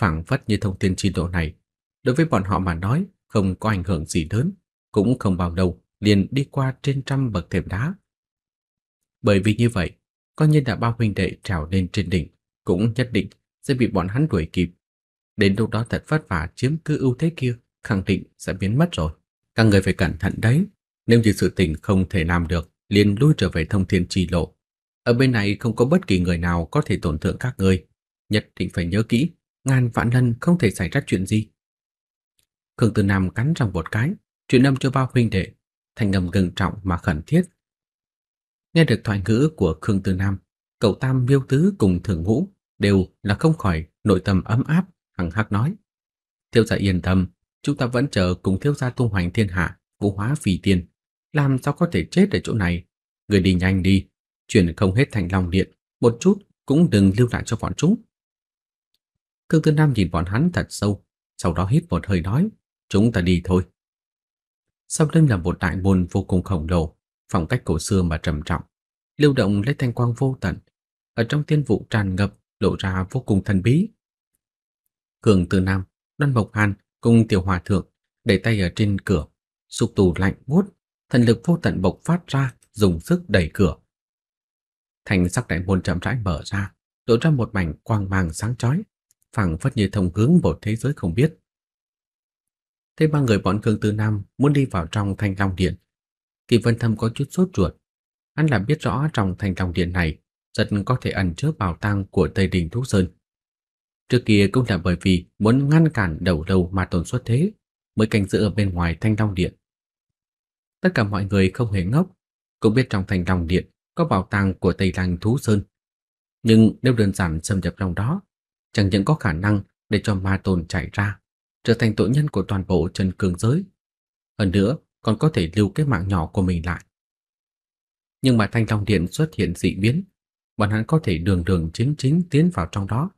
phảng phất như thông tin chi độ này, đối với bọn họ mà nói, không có ảnh hưởng gì lớn, cũng không bao đầu liền đi qua trên trăm bậc thềm đá. Bởi vì như vậy, coi như đã bao huynh đệ trào lên trên đỉnh, cũng nhất định sẽ bị bọn hắn đuổi kịp. Đến lúc đó thật vất vả chiếm cứ ưu thế kia, khẳng định sẽ biến mất rồi. Các người phải cẩn thận đấy. Nếu như sự tình không thể làm được, liền lui trở về thông thiên trì lộ. Ở bên này không có bất kỳ người nào có thể tổn thương các người. Nhất định phải nhớ kỹ, ngàn vạn lần không thể xảy ra chuyện gì. Khương Tư Nam cắn răng một cái, chuyện âm cho bao huynh đệ, thành ngầm gừng trọng mà khẩn thiết. Nghe được thoại ngữ của Khương Tư Nam, cậu Tam Miêu Tứ cùng Thường Ngũ đều là không khỏi nội tâm ấm áp, hằng hắc nói. Thiếu gia yên tâm, chúng ta vẫn chờ cùng thiếu gia tung hoành thiên hạ, vũ hóa phỉ tiên, làm sao có thể chết ở chỗ này? Người đi nhanh đi, chuyển không hết thành long điện, một chút cũng đừng lưu lại cho bọn chúng. Cương Tư Nam nhìn bọn hắn thật sâu, sau đó hít một hơi nói, chúng ta đi thôi. Sau lưng là một đại môn vô cùng khổng lồ, phong cách cổ xưa mà trầm trọng, lưu động lấy thanh quang vô tận, ở trong tiên vụ tràn ngập lộ ra vô cùng thần bí. Cường Tư Nam, Đoan Mộc Hàn Cùng tiểu hòa thượng để tay ở trên cửa, sụp tủ lạnh buốt, thần lực vô tận bộc phát ra, dùng sức đẩy cửa. Thành sắc đại môn chậm rãi mở ra, lộ ra một mảnh quang mang sáng chói, phảng phất như thông hướng một thế giới không biết. Thế ba người bọn cường Tư Nam muốn đi vào trong Thanh Long Điện. Kỳ Vân Thâm có chút sốt ruột. Hắn làm biết rõ trong Thanh Long Điện này rất có thể ẩn chứa bảo tàng của Tây Đình Thúc Sơn. Trước kia cũng là bởi vì muốn ngăn cản đầu đầu mà tồn xuất thế, mới canh giữ ở bên ngoài thanh long điện. Tất cả mọi người không hề ngốc, cũng biết trong thanh long điện có bảo tàng của Tây Lăng Thú Sơn. Nhưng nếu đơn giản xâm nhập trong đó, chẳng những có khả năng để cho ma tồn chạy ra, trở thành tội nhân của toàn bộ chân cường giới. Hơn nữa, còn có thể lưu cái mạng nhỏ của mình lại. Nhưng mà thanh long điện xuất hiện dị biến, bọn hắn có thể đường đường chính chính tiến vào trong đó,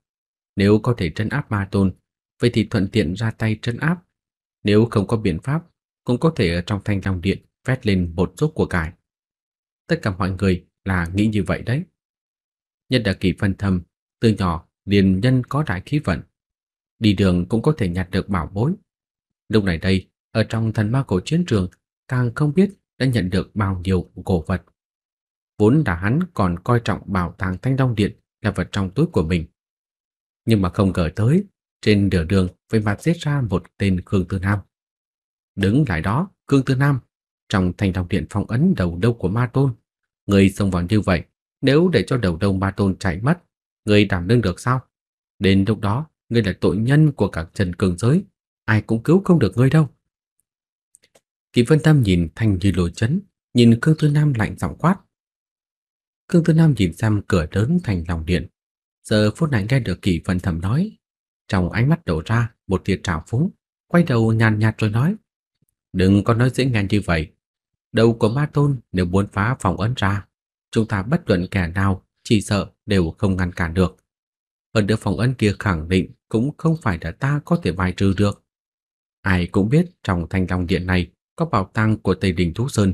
nếu có thể trấn áp ma tôn, vậy thì thuận tiện ra tay trấn áp. Nếu không có biện pháp, cũng có thể ở trong thanh long điện vét lên một rốt của cải. Tất cả mọi người là nghĩ như vậy đấy. Nhất là kỳ phân thâm, từ nhỏ liền nhân có đại khí vận. Đi đường cũng có thể nhặt được bảo bối. Lúc này đây, ở trong thần ma cổ chiến trường, càng không biết đã nhận được bao nhiêu cổ vật. Vốn đã hắn còn coi trọng bảo tàng thanh long điện là vật trong túi của mình nhưng mà không ngờ tới trên nửa đường với mặt giết ra một tên Khương Tư Nam. Đứng lại đó, Khương Tư Nam, trong thành đồng điện phong ấn đầu đâu của Ma Tôn, người xông vào như vậy, nếu để cho đầu đông Ma Tôn chạy mất, người đảm đương được sao? Đến lúc đó, người là tội nhân của các trần cường giới, ai cũng cứu không được ngươi đâu. Kỳ Vân Tâm nhìn Thanh Như Lôi chấn, nhìn Khương Tư Nam lạnh giọng quát. Khương Tư Nam nhìn xem cửa lớn thành lòng điện Giờ phút này nghe được Kỳ phần thầm nói, trong ánh mắt đổ ra một tia trào phúng, quay đầu nhàn nhạt rồi nói: "Đừng có nói dễ nghe như vậy. Đầu của Ma Tôn nếu muốn phá phòng ấn ra, chúng ta bất luận kẻ nào chỉ sợ đều không ngăn cản được. Hơn nữa phòng ấn kia khẳng định cũng không phải là ta có thể bài trừ được. Ai cũng biết trong Thanh Long Điện này có bảo tàng của Tây Đình Thú Sơn.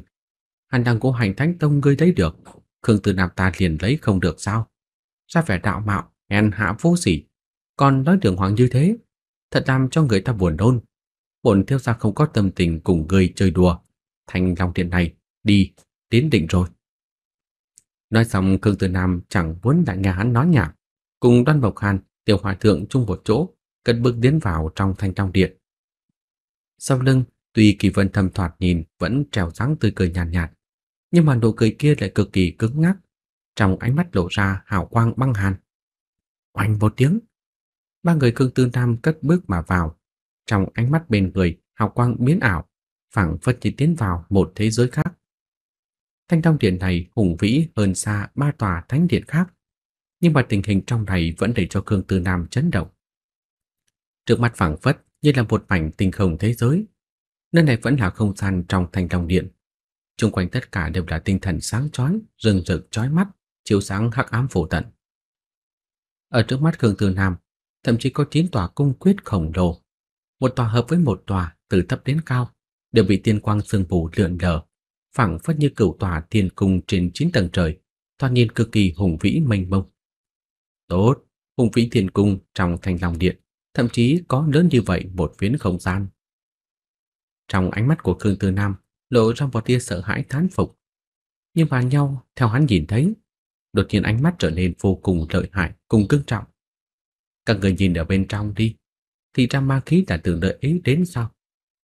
Hắn đang cố hành Thánh Tông ngươi lấy được, Khương Tử Nam ta liền lấy không được sao? ra vẻ đạo mạo, hèn hạ vô sỉ, còn nói đường hoàng như thế, thật làm cho người ta buồn nôn. Bổn thiếu gia không có tâm tình cùng người chơi đùa, thành lòng điện này, đi, đến định rồi. Nói xong Khương Tử Nam chẳng muốn lại nghe hắn nói nhảm, cùng Đoan Bộc Hàn, Tiểu Hòa thượng chung một chỗ, cất bước tiến vào trong thanh trong điện. Sau lưng, tuy Kỳ Vân thầm thoạt nhìn vẫn trèo dáng tươi cười nhàn nhạt, nhạt, nhưng mà nụ cười kia lại cực kỳ cứng ngắc, trong ánh mắt lộ ra hào quang băng hàn. Oanh một tiếng, ba người cương Tư Nam cất bước mà vào, trong ánh mắt bên người hào quang biến ảo, phảng phất chỉ tiến vào một thế giới khác. Thanh Long Điện này hùng vĩ hơn xa ba tòa thánh điện khác, nhưng mà tình hình trong này vẫn để cho cương Tư Nam chấn động. Trước mắt phảng phất như là một mảnh tinh không thế giới, nơi này vẫn là không gian trong Thanh Long Điện. Xung quanh tất cả đều là tinh thần sáng chói, rừng rực chói mắt chiếu sáng hắc ám phủ tận. Ở trước mắt Khương Tử Nam, thậm chí có chín tòa cung quyết khổng lồ, một tòa hợp với một tòa từ thấp đến cao, đều bị tiên quang sương phủ lượn lờ, phảng phất như cửu tòa tiên cung trên chín tầng trời, thoạt nhìn cực kỳ hùng vĩ mênh mông. Tốt, hùng vĩ tiên cung trong thành lòng điện, thậm chí có lớn như vậy một phiến không gian. Trong ánh mắt của Khương Tử Nam lộ ra một tia sợ hãi thán phục. Nhưng mà nhau, theo hắn nhìn thấy, đột nhiên ánh mắt trở nên vô cùng lợi hại, cùng cương trọng. Các người nhìn ở bên trong đi, thì ra ma khí đã từ nơi ấy đến sao?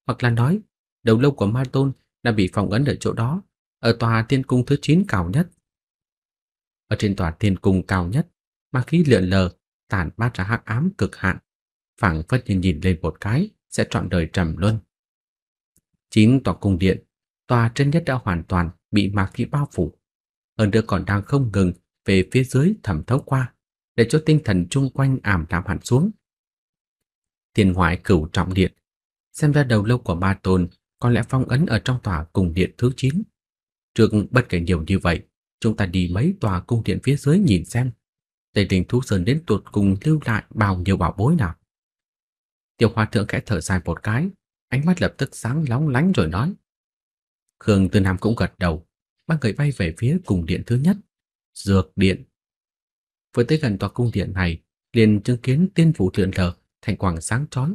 Hoặc là nói, đầu lâu của Ma Tôn đã bị phong ấn ở chỗ đó, ở tòa tiên cung thứ 9 cao nhất. Ở trên tòa tiên cung cao nhất, ma khí lượn lờ, tản mát ra hắc ám cực hạn, phảng phất như nhìn lên một cái sẽ trọn đời trầm luân. Chín tòa cung điện, tòa trên nhất đã hoàn toàn bị ma khí bao phủ hơn nữa còn đang không ngừng về phía dưới thẩm thấu qua, để cho tinh thần chung quanh ảm đạm hẳn xuống. Thiên hoại cửu trọng điện, xem ra đầu lâu của ba Tôn có lẽ phong ấn ở trong tòa cung điện thứ 9. Trước bất kể nhiều như vậy, chúng ta đi mấy tòa cung điện phía dưới nhìn xem, Tây Đình Thú Sơn đến tuột cùng lưu lại bao nhiêu bảo bối nào. Tiểu Hòa Thượng khẽ thở dài một cái, ánh mắt lập tức sáng lóng lánh rồi nói. Khương Tư Nam cũng gật đầu, ba người bay về phía cùng điện thứ nhất, dược điện. Vừa tới gần tòa cung điện này, liền chứng kiến tiên phủ lượn lờ, thành quảng sáng chói.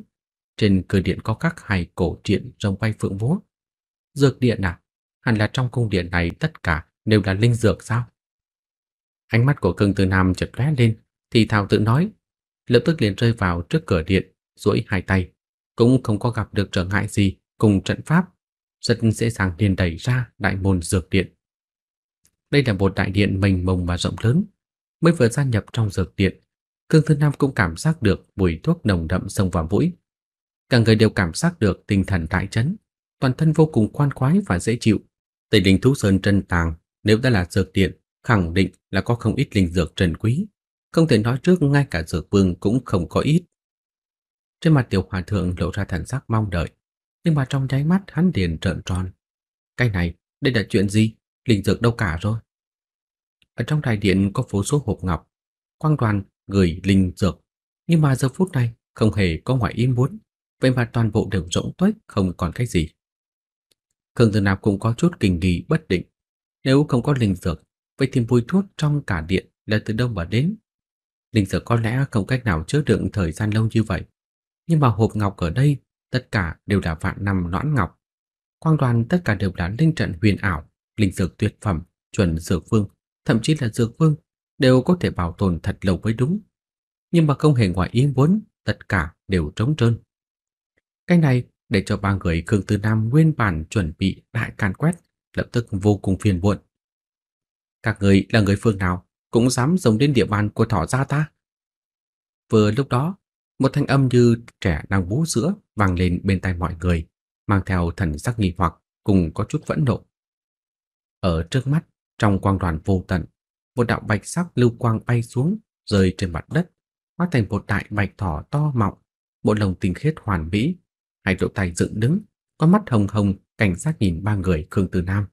Trên cửa điện có các hài cổ truyện rồng bay phượng vũ Dược điện à? Hẳn là trong cung điện này tất cả đều là linh dược sao? Ánh mắt của Cương từ Nam chợt lóe lên, thì thào tự nói, lập tức liền rơi vào trước cửa điện, duỗi hai tay, cũng không có gặp được trở ngại gì cùng trận pháp, rất dễ dàng liền đẩy ra đại môn dược điện. Đây là một đại điện mênh mông và rộng lớn. Mới vừa gia nhập trong dược điện, Cương Thứ Nam cũng cảm giác được mùi thuốc nồng đậm sông vào mũi. Cả người đều cảm giác được tinh thần đại chấn, toàn thân vô cùng khoan khoái và dễ chịu. Tây đình Thú Sơn Trân Tàng nếu đã là dược điện, khẳng định là có không ít linh dược trần quý. Không thể nói trước ngay cả dược vương cũng không có ít. Trên mặt tiểu hòa thượng lộ ra thần sắc mong đợi, nhưng mà trong nháy mắt hắn điền trợn tròn. Cái này, đây là chuyện gì? Linh dược đâu cả rồi. Ở trong đại điện có vô số hộp ngọc, quang đoàn gửi linh dược, nhưng mà giờ phút này không hề có ngoại ý muốn, vậy mà toàn bộ đều rỗng tuếch không còn cách gì. Khương Tử Nạp cũng có chút kinh nghi bất định, nếu không có linh dược, vậy thì mùi thuốc trong cả điện là từ đâu mà đến? Linh dược có lẽ không cách nào chứa đựng thời gian lâu như vậy, nhưng mà hộp ngọc ở đây tất cả đều là vạn năm noãn ngọc. Quang đoàn tất cả đều là linh trận huyền ảo, linh dược tuyệt phẩm, chuẩn dược vương thậm chí là dược vương đều có thể bảo tồn thật lâu mới đúng. Nhưng mà không hề ngoài ý muốn, tất cả đều trống trơn. Cái này để cho ba người Khương Tư Nam nguyên bản chuẩn bị đại can quét, lập tức vô cùng phiền muộn. Các người là người phương nào cũng dám dùng đến địa bàn của thỏ gia ta. Vừa lúc đó, một thanh âm như trẻ đang bú sữa vang lên bên tai mọi người, mang theo thần sắc nghi hoặc cùng có chút phẫn nộ. Ở trước mắt trong quang đoàn vô tận, một đạo bạch sắc lưu quang bay xuống, rơi trên mặt đất, hóa thành một đại bạch thỏ to mọng, bộ lồng tinh khiết hoàn mỹ, hai đôi tay dựng đứng, con mắt hồng hồng cảnh giác nhìn ba người Khương Từ Nam.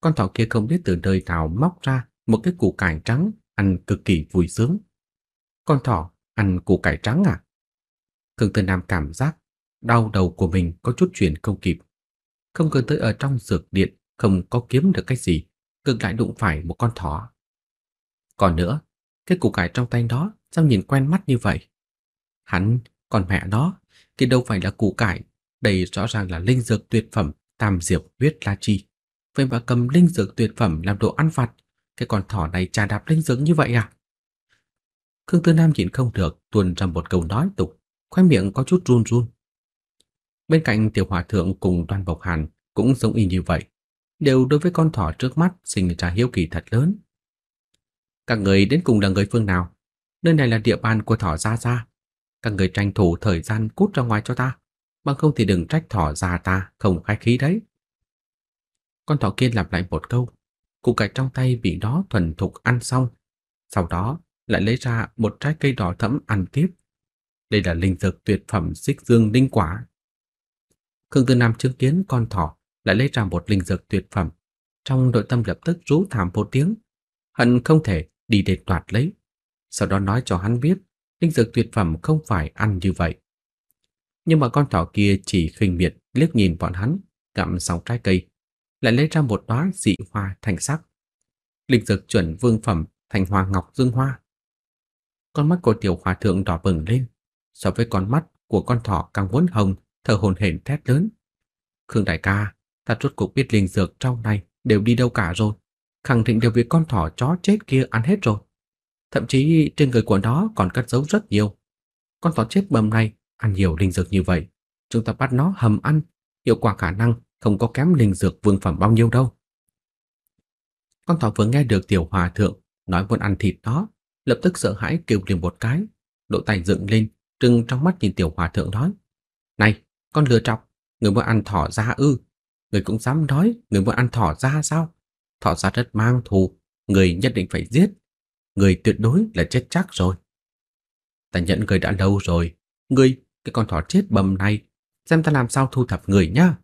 Con thỏ kia không biết từ nơi nào móc ra một cái củ cải trắng, ăn cực kỳ vui sướng. Con thỏ ăn củ cải trắng à? Khương Từ Nam cảm giác đau đầu của mình có chút chuyển không kịp. Không cần tới ở trong dược điện không có kiếm được cái gì, ngược lại đụng phải một con thỏ. Còn nữa, cái củ cải trong tay đó sao nhìn quen mắt như vậy? Hắn, còn mẹ nó, thì đâu phải là củ cải, đây rõ ràng là linh dược tuyệt phẩm Tam Diệp Huyết La Chi. Vậy mà cầm linh dược tuyệt phẩm làm đồ ăn vặt, cái con thỏ này trà đạp linh dược như vậy à? Khương Tư Nam nhịn không được tuôn ra một câu nói tục, khoe miệng có chút run run. Bên cạnh Tiểu Hòa Thượng cùng Đoan Bộc Hàn cũng giống y như vậy đều đối với con thỏ trước mắt sinh ra hiếu kỳ thật lớn. Các người đến cùng là người phương nào? Nơi này là địa bàn của thỏ gia gia. Các người tranh thủ thời gian cút ra ngoài cho ta, bằng không thì đừng trách thỏ già ta không khai khí đấy. Con thỏ kia lặp lại một câu, cụ cải trong tay vì đó thuần thục ăn xong, sau đó lại lấy ra một trái cây đỏ thẫm ăn tiếp. Đây là linh dược tuyệt phẩm xích dương đinh quả. Khương Tư Nam chứng kiến con thỏ lại lấy ra một linh dược tuyệt phẩm, trong nội tâm lập tức rú thảm một tiếng, hận không thể đi để đoạt lấy, sau đó nói cho hắn biết linh dược tuyệt phẩm không phải ăn như vậy. Nhưng mà con thỏ kia chỉ khinh miệt liếc nhìn bọn hắn, gặm xong trái cây, lại lấy ra một đóa dị hoa thành sắc. Linh dược chuẩn vương phẩm thành hoa ngọc dương hoa. Con mắt của tiểu hòa thượng đỏ bừng lên, so với con mắt của con thỏ càng muốn hồng, thở hồn hển thét lớn. Khương đại ca, Ta rốt cuộc biết linh dược trong này đều đi đâu cả rồi, khẳng định đều bị con thỏ chó chết kia ăn hết rồi. Thậm chí trên người của nó còn cất giấu rất nhiều. Con thỏ chết bầm này ăn nhiều linh dược như vậy, chúng ta bắt nó hầm ăn, hiệu quả khả năng không có kém linh dược vương phẩm bao nhiêu đâu. Con thỏ vừa nghe được tiểu hòa thượng nói muốn ăn thịt đó, lập tức sợ hãi kêu liền một cái, độ tay dựng lên, trừng trong mắt nhìn tiểu hòa thượng nói: "Này, con lừa chọc, người muốn ăn thỏ ra ư? người cũng dám nói người muốn ăn thỏ ra sao? Thỏ ra rất mang thù, người nhất định phải giết. Người tuyệt đối là chết chắc rồi. Ta nhận người đã lâu rồi. người cái con thỏ chết bầm này, xem ta làm sao thu thập người nhá.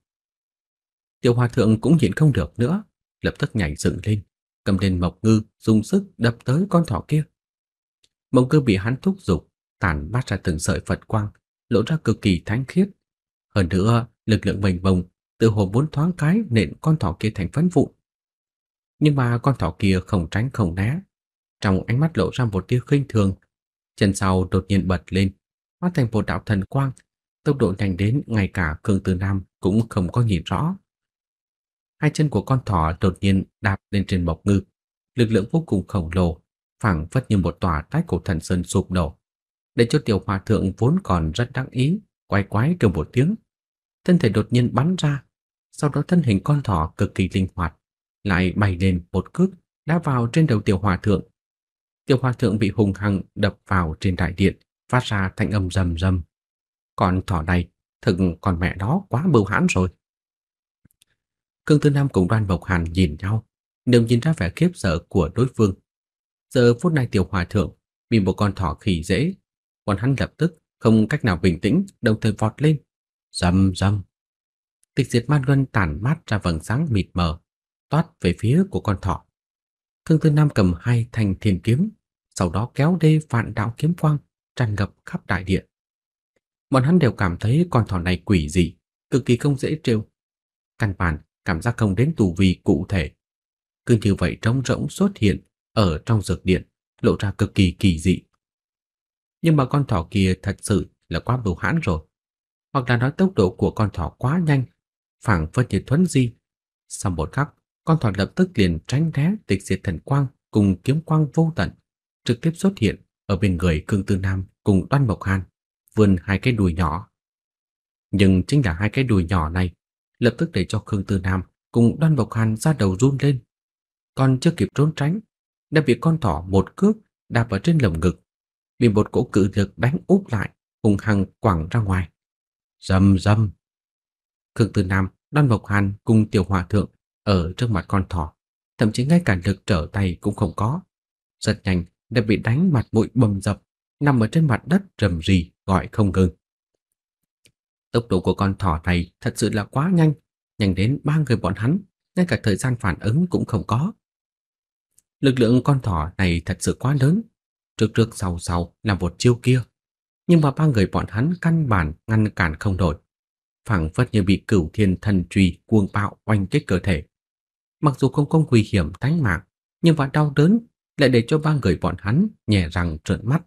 Tiểu hòa thượng cũng nhịn không được nữa, lập tức nhảy dựng lên, cầm lên mộc ngư, dùng sức đập tới con thỏ kia. Mộc ngư bị hắn thúc giục, tản bát ra từng sợi Phật quang, lộ ra cực kỳ thánh khiết. Hơn nữa, lực lượng bềnh bồng tự hồ muốn thoáng cái nện con thỏ kia thành phấn vụn. Nhưng mà con thỏ kia không tránh không né, trong ánh mắt lộ ra một tia khinh thường, chân sau đột nhiên bật lên, hóa thành một đạo thần quang, tốc độ nhanh đến ngay cả Cường Từ Nam cũng không có nhìn rõ. Hai chân của con thỏ đột nhiên đạp lên trên mộc ngư, lực lượng vô cùng khổng lồ, phảng phất như một tòa tái cổ thần sơn sụp đổ, để cho tiểu hòa thượng vốn còn rất đáng ý, quay quái kêu một tiếng, thân thể đột nhiên bắn ra, sau đó thân hình con thỏ cực kỳ linh hoạt, lại bay lên một cước đã vào trên đầu tiểu hòa thượng. Tiểu hòa thượng bị hùng hăng đập vào trên đại điện, phát ra thanh âm rầm rầm. Con thỏ này, thực con mẹ đó quá bưu hãn rồi. Cương Tư Nam cùng Đoan Bộc Hàn nhìn nhau, đều nhìn ra vẻ khiếp sợ của đối phương. Giờ phút này tiểu hòa thượng bị một con thỏ khỉ dễ, còn hắn lập tức không cách nào bình tĩnh, đồng thời vọt lên. Rầm rầm. Tịch diệt man luân tản mát ra vầng sáng mịt mờ, toát về phía của con thỏ. Khương Tư Nam cầm hai thanh thiền kiếm, sau đó kéo đê vạn đạo kiếm quang tràn ngập khắp đại điện. Bọn hắn đều cảm thấy con thỏ này quỷ dị, cực kỳ không dễ trêu. Căn bản cảm giác không đến tù vi cụ thể. Cứ như vậy trống rỗng xuất hiện ở trong dược điện, lộ ra cực kỳ kỳ dị. Nhưng mà con thỏ kia thật sự là quá bưu hãn rồi. Hoặc là nói tốc độ của con thỏ quá nhanh phảng phất như thuấn di. Sau một khắc, con thỏ lập tức liền tránh né tịch diệt thần quang cùng kiếm quang vô tận, trực tiếp xuất hiện ở bên người Cương Tư Nam cùng Đoan Mộc Hàn, vươn hai cái đùi nhỏ. Nhưng chính là hai cái đùi nhỏ này lập tức để cho Khương Tư Nam cùng Đoan Mộc Hàn ra đầu run lên. Còn chưa kịp trốn tránh, đã bị con thỏ một cước đạp ở trên lồng ngực, bị một cỗ cự lực đánh úp lại, hùng hăng quẳng ra ngoài. Rầm rầm. Khương Tư Nam, Đoan Mộc Hàn cùng Tiểu Hòa Thượng ở trước mặt con thỏ, thậm chí ngay cả lực trở tay cũng không có. Rất nhanh, đã bị đánh mặt bụi bầm dập, nằm ở trên mặt đất rầm rì, gọi không ngừng. Tốc độ của con thỏ này thật sự là quá nhanh, nhanh đến ba người bọn hắn, ngay cả thời gian phản ứng cũng không có. Lực lượng con thỏ này thật sự quá lớn, trước trước sau sau là một chiêu kia, nhưng mà ba người bọn hắn căn bản ngăn cản không nổi phảng phất như bị cửu thiên thần truy cuồng bạo oanh kích cơ thể. Mặc dù không có nguy hiểm tánh mạng, nhưng và đau đớn lại để cho ba người bọn hắn nhè răng trợn mắt.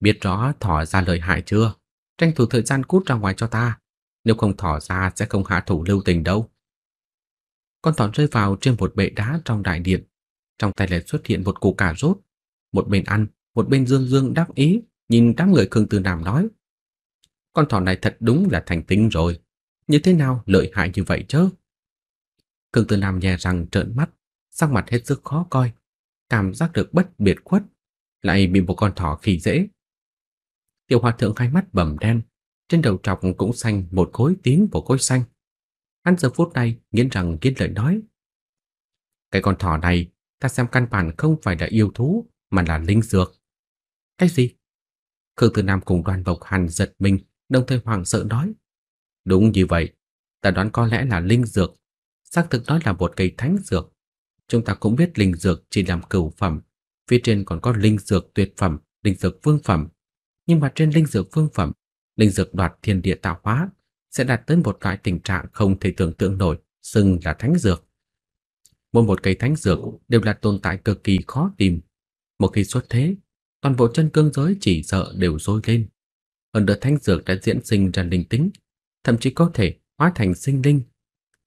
Biết rõ thỏ ra lời hại chưa? Tranh thủ thời gian cút ra ngoài cho ta, nếu không thỏ ra sẽ không hạ thủ lưu tình đâu. Con thỏ rơi vào trên một bệ đá trong đại điện, trong tay lại xuất hiện một củ cà rốt, một bên ăn, một bên dương dương đáp ý, nhìn đám người Khương Tư Nam nói: con thỏ này thật đúng là thành tính rồi. Như thế nào lợi hại như vậy chứ? Cường Tư Nam nhè răng trợn mắt, sắc mặt hết sức khó coi, cảm giác được bất biệt khuất, lại bị một con thỏ khỉ dễ. Tiểu Hòa thượng khai mắt bầm đen, trên đầu trọc cũng xanh một khối tím một khối xanh. Hắn giờ phút này nghiến răng nghiến lợi nói: "Cái con thỏ này, ta xem căn bản không phải là yêu thú, mà là linh dược." "Cái gì?" Khương Tử Nam cùng Đoàn Bộc Hàn giật mình, đồng thời hoảng sợ nói. Đúng như vậy, ta đoán có lẽ là linh dược, xác thực nói là một cây thánh dược. Chúng ta cũng biết linh dược chỉ làm cửu phẩm, phía trên còn có linh dược tuyệt phẩm, linh dược vương phẩm. Nhưng mà trên linh dược vương phẩm, linh dược đoạt thiên địa tạo hóa sẽ đạt tới một loại tình trạng không thể tưởng tượng nổi, xưng là thánh dược. Mỗi một cây thánh dược đều là tồn tại cực kỳ khó tìm. Một khi xuất thế, toàn bộ chân cương giới chỉ sợ đều rối lên hơn nữa thánh dược đã diễn sinh ra linh tính, thậm chí có thể hóa thành sinh linh.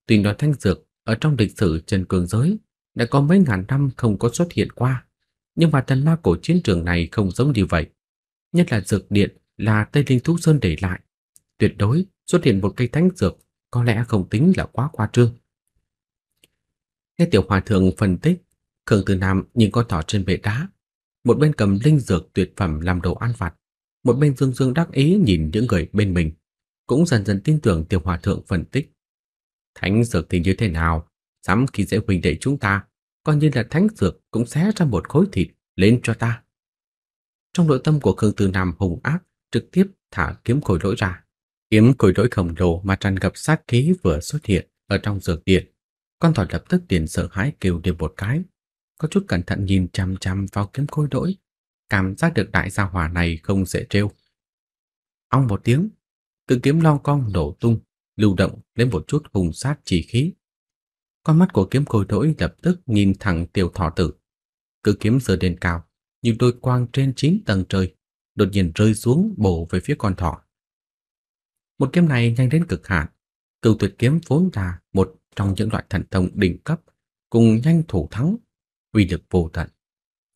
Tuy nói thanh dược ở trong lịch sử trần cường giới đã có mấy ngàn năm không có xuất hiện qua, nhưng mà thần la cổ chiến trường này không giống như vậy. Nhất là dược điện là Tây Linh Thú Sơn để lại, tuyệt đối xuất hiện một cây thánh dược có lẽ không tính là quá khoa trương. Nghe tiểu hòa thượng phân tích, Khương Từ Nam nhìn con thỏ trên bệ đá, một bên cầm linh dược tuyệt phẩm làm đồ ăn vặt, một bên Dương Dương đắc ý nhìn những người bên mình, cũng dần dần tin tưởng Tiểu Hòa thượng phân tích. Thánh dược thì như thế nào, dám khi dễ huynh đệ chúng ta, coi như là thánh dược cũng xé ra một khối thịt lên cho ta. Trong nội tâm của Khương Tử Nam hùng ác, trực tiếp thả kiếm khối lỗi ra. Kiếm khối lỗi khổng lồ mà tràn gặp sát khí vừa xuất hiện ở trong dược điện. Con thỏ lập tức tiền sợ hãi kêu lên một cái, có chút cẩn thận nhìn chăm chăm vào kiếm khối lỗi cảm giác được đại gia hỏa này không dễ trêu. Ong một tiếng, cự kiếm long cong nổ tung, lưu động lên một chút hùng sát chỉ khí. Con mắt của kiếm khôi lỗi lập tức nhìn thẳng tiểu thọ tử. Cự kiếm giờ lên cao, những đôi quang trên chín tầng trời đột nhiên rơi xuống bổ về phía con thỏ. Một kiếm này nhanh đến cực hạn, Cửu Tuyệt kiếm vốn là một trong những loại thần thông đỉnh cấp, cùng nhanh thủ thắng, uy lực vô tận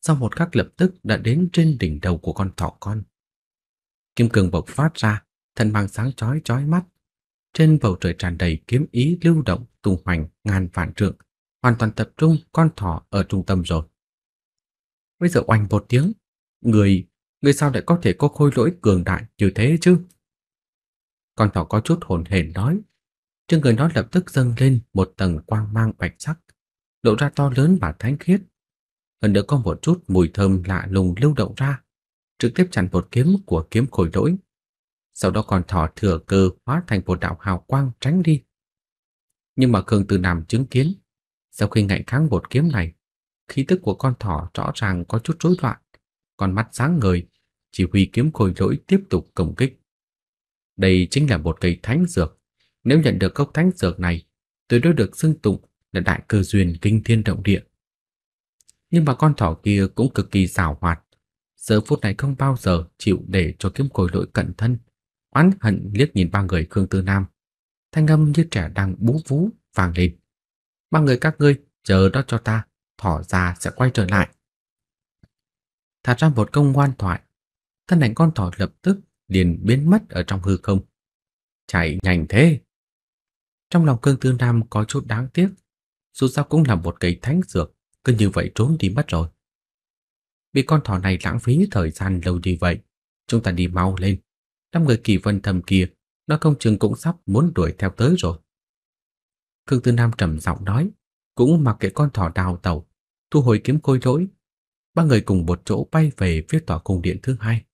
sau một khắc lập tức đã đến trên đỉnh đầu của con thỏ con. Kim cương bộc phát ra, thân mang sáng chói chói mắt. Trên bầu trời tràn đầy kiếm ý lưu động tung hoành ngàn vạn trượng, hoàn toàn tập trung con thỏ ở trung tâm rồi. Bây giờ oanh một tiếng, người, người sao lại có thể có khôi lỗi cường đại như thế chứ? Con thỏ có chút hồn hển nói, trên người nó lập tức dâng lên một tầng quang mang bạch sắc, lộ ra to lớn và thánh khiết hơn nữa có một chút mùi thơm lạ lùng lưu động ra, trực tiếp chặn một kiếm của kiếm khôi lỗi. Sau đó còn thỏ thừa cơ hóa thành một đạo hào quang tránh đi. Nhưng mà Khương Tử Nam chứng kiến, sau khi ngạnh kháng một kiếm này, khí tức của con thỏ rõ ràng có chút rối loạn, con mắt sáng ngời, chỉ huy kiếm khôi lỗi tiếp tục công kích. Đây chính là một cây thánh dược, nếu nhận được cốc thánh dược này, tôi đối được xưng tụng là đại cơ duyên kinh thiên động địa nhưng mà con thỏ kia cũng cực kỳ xảo hoạt. Giờ phút này không bao giờ chịu để cho kiếm khôi lỗi cận thân. Oán hận liếc nhìn ba người Khương Tư Nam. Thanh âm như trẻ đang bú vú vàng lên. Ba người các ngươi chờ đó cho ta, thỏ già sẽ quay trở lại. Thả ra một công ngoan thoại, thân ảnh con thỏ lập tức liền biến mất ở trong hư không. Chạy nhanh thế. Trong lòng Cương Tư Nam có chút đáng tiếc, dù sao cũng là một cây thánh dược, cứ như vậy trốn đi mất rồi. bị con thỏ này lãng phí thời gian lâu như vậy, chúng ta đi mau lên. Năm người kỳ vân thầm kia, nó không chừng cũng sắp muốn đuổi theo tới rồi. Khương Tư Nam trầm giọng nói, cũng mặc kệ con thỏ đào tàu, thu hồi kiếm côi lỗi. Ba người cùng một chỗ bay về phía tòa cung điện thứ hai.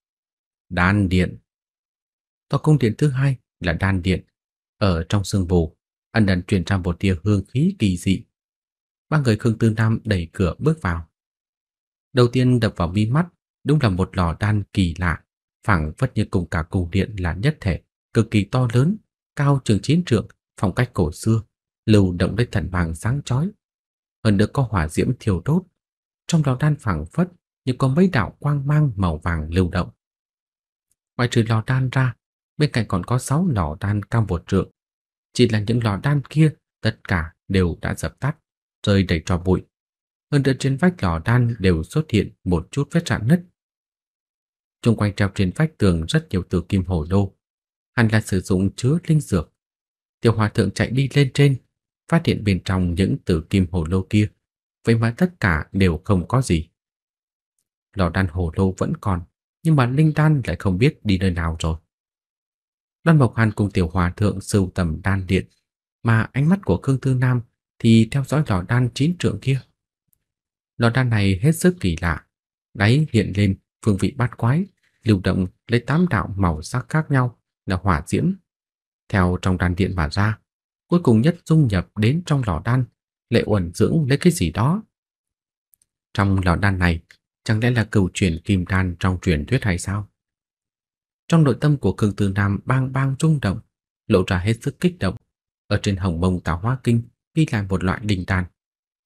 Đan điện. Tòa cung điện thứ hai là đan điện. Ở trong sương mù, ẩn ẩn truyền ra một tia hương khí kỳ dị ba người Khương Tư Nam đẩy cửa bước vào. Đầu tiên đập vào mi mắt, đúng là một lò đan kỳ lạ, phẳng phất như cùng cả cung điện là nhất thể, cực kỳ to lớn, cao chừng chiến trượng, phong cách cổ xưa, lưu động đích thần vàng sáng chói. Hơn được có hỏa diễm thiêu đốt, trong lò đan phẳng phất như có mấy đạo quang mang màu vàng lưu động. Ngoài trừ lò đan ra, bên cạnh còn có sáu lò đan cam một trượng. Chỉ là những lò đan kia tất cả đều đã dập tắt rơi đầy tro bụi. Hơn nữa trên vách lò đan đều xuất hiện một chút vết rạn nứt. Trung quanh treo trên vách tường rất nhiều từ kim hồ lô, hẳn là sử dụng chứa linh dược. Tiểu hòa thượng chạy đi lên trên, phát hiện bên trong những từ kim hồ lô kia, vậy mà tất cả đều không có gì. Lò đan hồ lô vẫn còn, nhưng mà linh đan lại không biết đi nơi nào rồi. Đoan Mộc Hàn cùng tiểu hòa thượng sưu tầm đan điện, mà ánh mắt của Khương Tư Nam thì theo dõi lò đan chín trượng kia. Lò đan này hết sức kỳ lạ, đáy hiện lên phương vị bát quái, lưu động lấy tám đạo màu sắc khác nhau là hỏa diễm theo trong đan điện mà ra, cuối cùng nhất dung nhập đến trong lò đan, lệ uẩn dưỡng lấy cái gì đó. Trong lò đan này, chẳng lẽ là cửu chuyển kim đan trong truyền thuyết hay sao? Trong nội tâm của Cường tư Nam bang bang rung động, lộ ra hết sức kích động. Ở trên hồng mông táo hóa kinh, ghi lại một loại đình đan.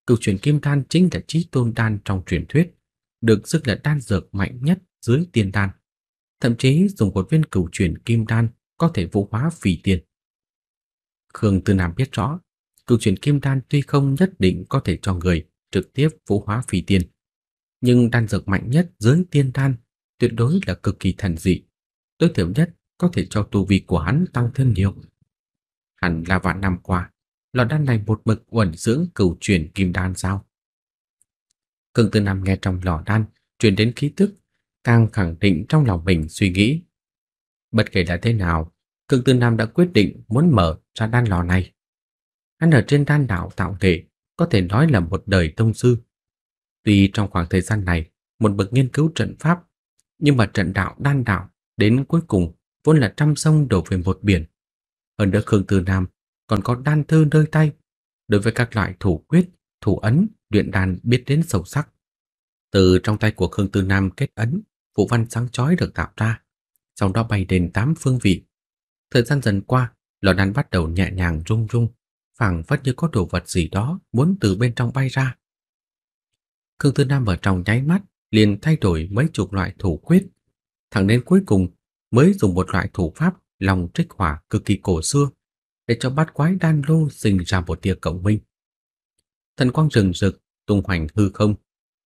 Cửu chuyển kim đan chính là chí tôn đan trong truyền thuyết, được sức là đan dược mạnh nhất dưới tiên đan. Thậm chí dùng một viên cửu chuyển kim đan có thể vũ hóa phì tiền. Khương Tư Nam biết rõ, cửu chuyển kim đan tuy không nhất định có thể cho người trực tiếp vũ hóa phì tiền, nhưng đan dược mạnh nhất dưới tiên đan tuyệt đối là cực kỳ thần dị, tối thiểu nhất có thể cho tu vi của hắn tăng thêm nhiều. Hẳn là vạn năm qua, lò đan này một bậc uẩn dưỡng cửu chuyển kim đan sao? Cường Tư Nam nghe trong lò đan truyền đến khí tức, càng khẳng định trong lòng mình suy nghĩ. Bất kể là thế nào, Cường Tư Nam đã quyết định muốn mở ra đan lò này. Hắn ở trên đan đảo tạo nghệ, có thể nói là một đời tông sư. Tuy trong khoảng thời gian này, một bậc nghiên cứu trận pháp, nhưng mà trận đạo đan đạo đến cuối cùng vốn là trăm sông đổ về một biển. Hơn nữa Khương Tư Nam còn có đan thư nơi tay, đối với các loại thủ quyết, thủ ấn, luyện đàn biết đến sâu sắc. Từ trong tay của Khương Tư Nam kết ấn, phù văn sáng chói được tạo ra, trong đó bay đến tám phương vị. Thời gian dần qua, lò đan bắt đầu nhẹ nhàng rung rung, phảng phất như có đồ vật gì đó muốn từ bên trong bay ra. Khương Tư Nam ở trong nháy mắt liền thay đổi mấy chục loại thủ quyết, thẳng đến cuối cùng mới dùng một loại thủ pháp lòng trích hỏa cực kỳ cổ xưa để cho bát quái đan lô sinh ra một tia cộng minh. Thần quang rừng rực tung hoành hư không,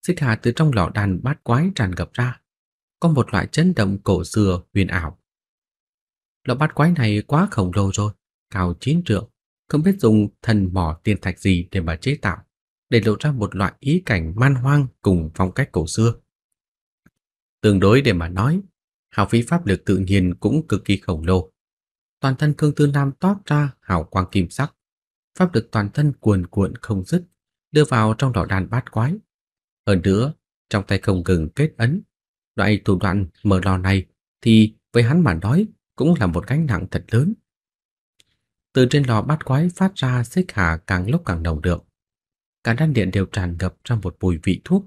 xích hà từ trong lò đan bát quái tràn ngập ra, có một loại chấn động cổ xưa huyền ảo. Lò bát quái này quá khổng lồ rồi, cao chín trượng, không biết dùng thần mỏ tiên thạch gì để mà chế tạo, để lộ ra một loại ý cảnh man hoang cùng phong cách cổ xưa. Tương đối để mà nói, hào phí pháp lực tự nhiên cũng cực kỳ khổng lồ toàn thân Khương Tư Nam toát ra hào quang kim sắc, pháp lực toàn thân cuồn cuộn không dứt, đưa vào trong đỏ đàn bát quái. Hơn nữa, trong tay không ngừng kết ấn, loại thủ đoạn mở lò này thì với hắn mà nói cũng là một gánh nặng thật lớn. Từ trên lò bát quái phát ra xích hà càng lúc càng nồng đượm. Cả đan điện đều tràn ngập trong một bùi vị thuốc,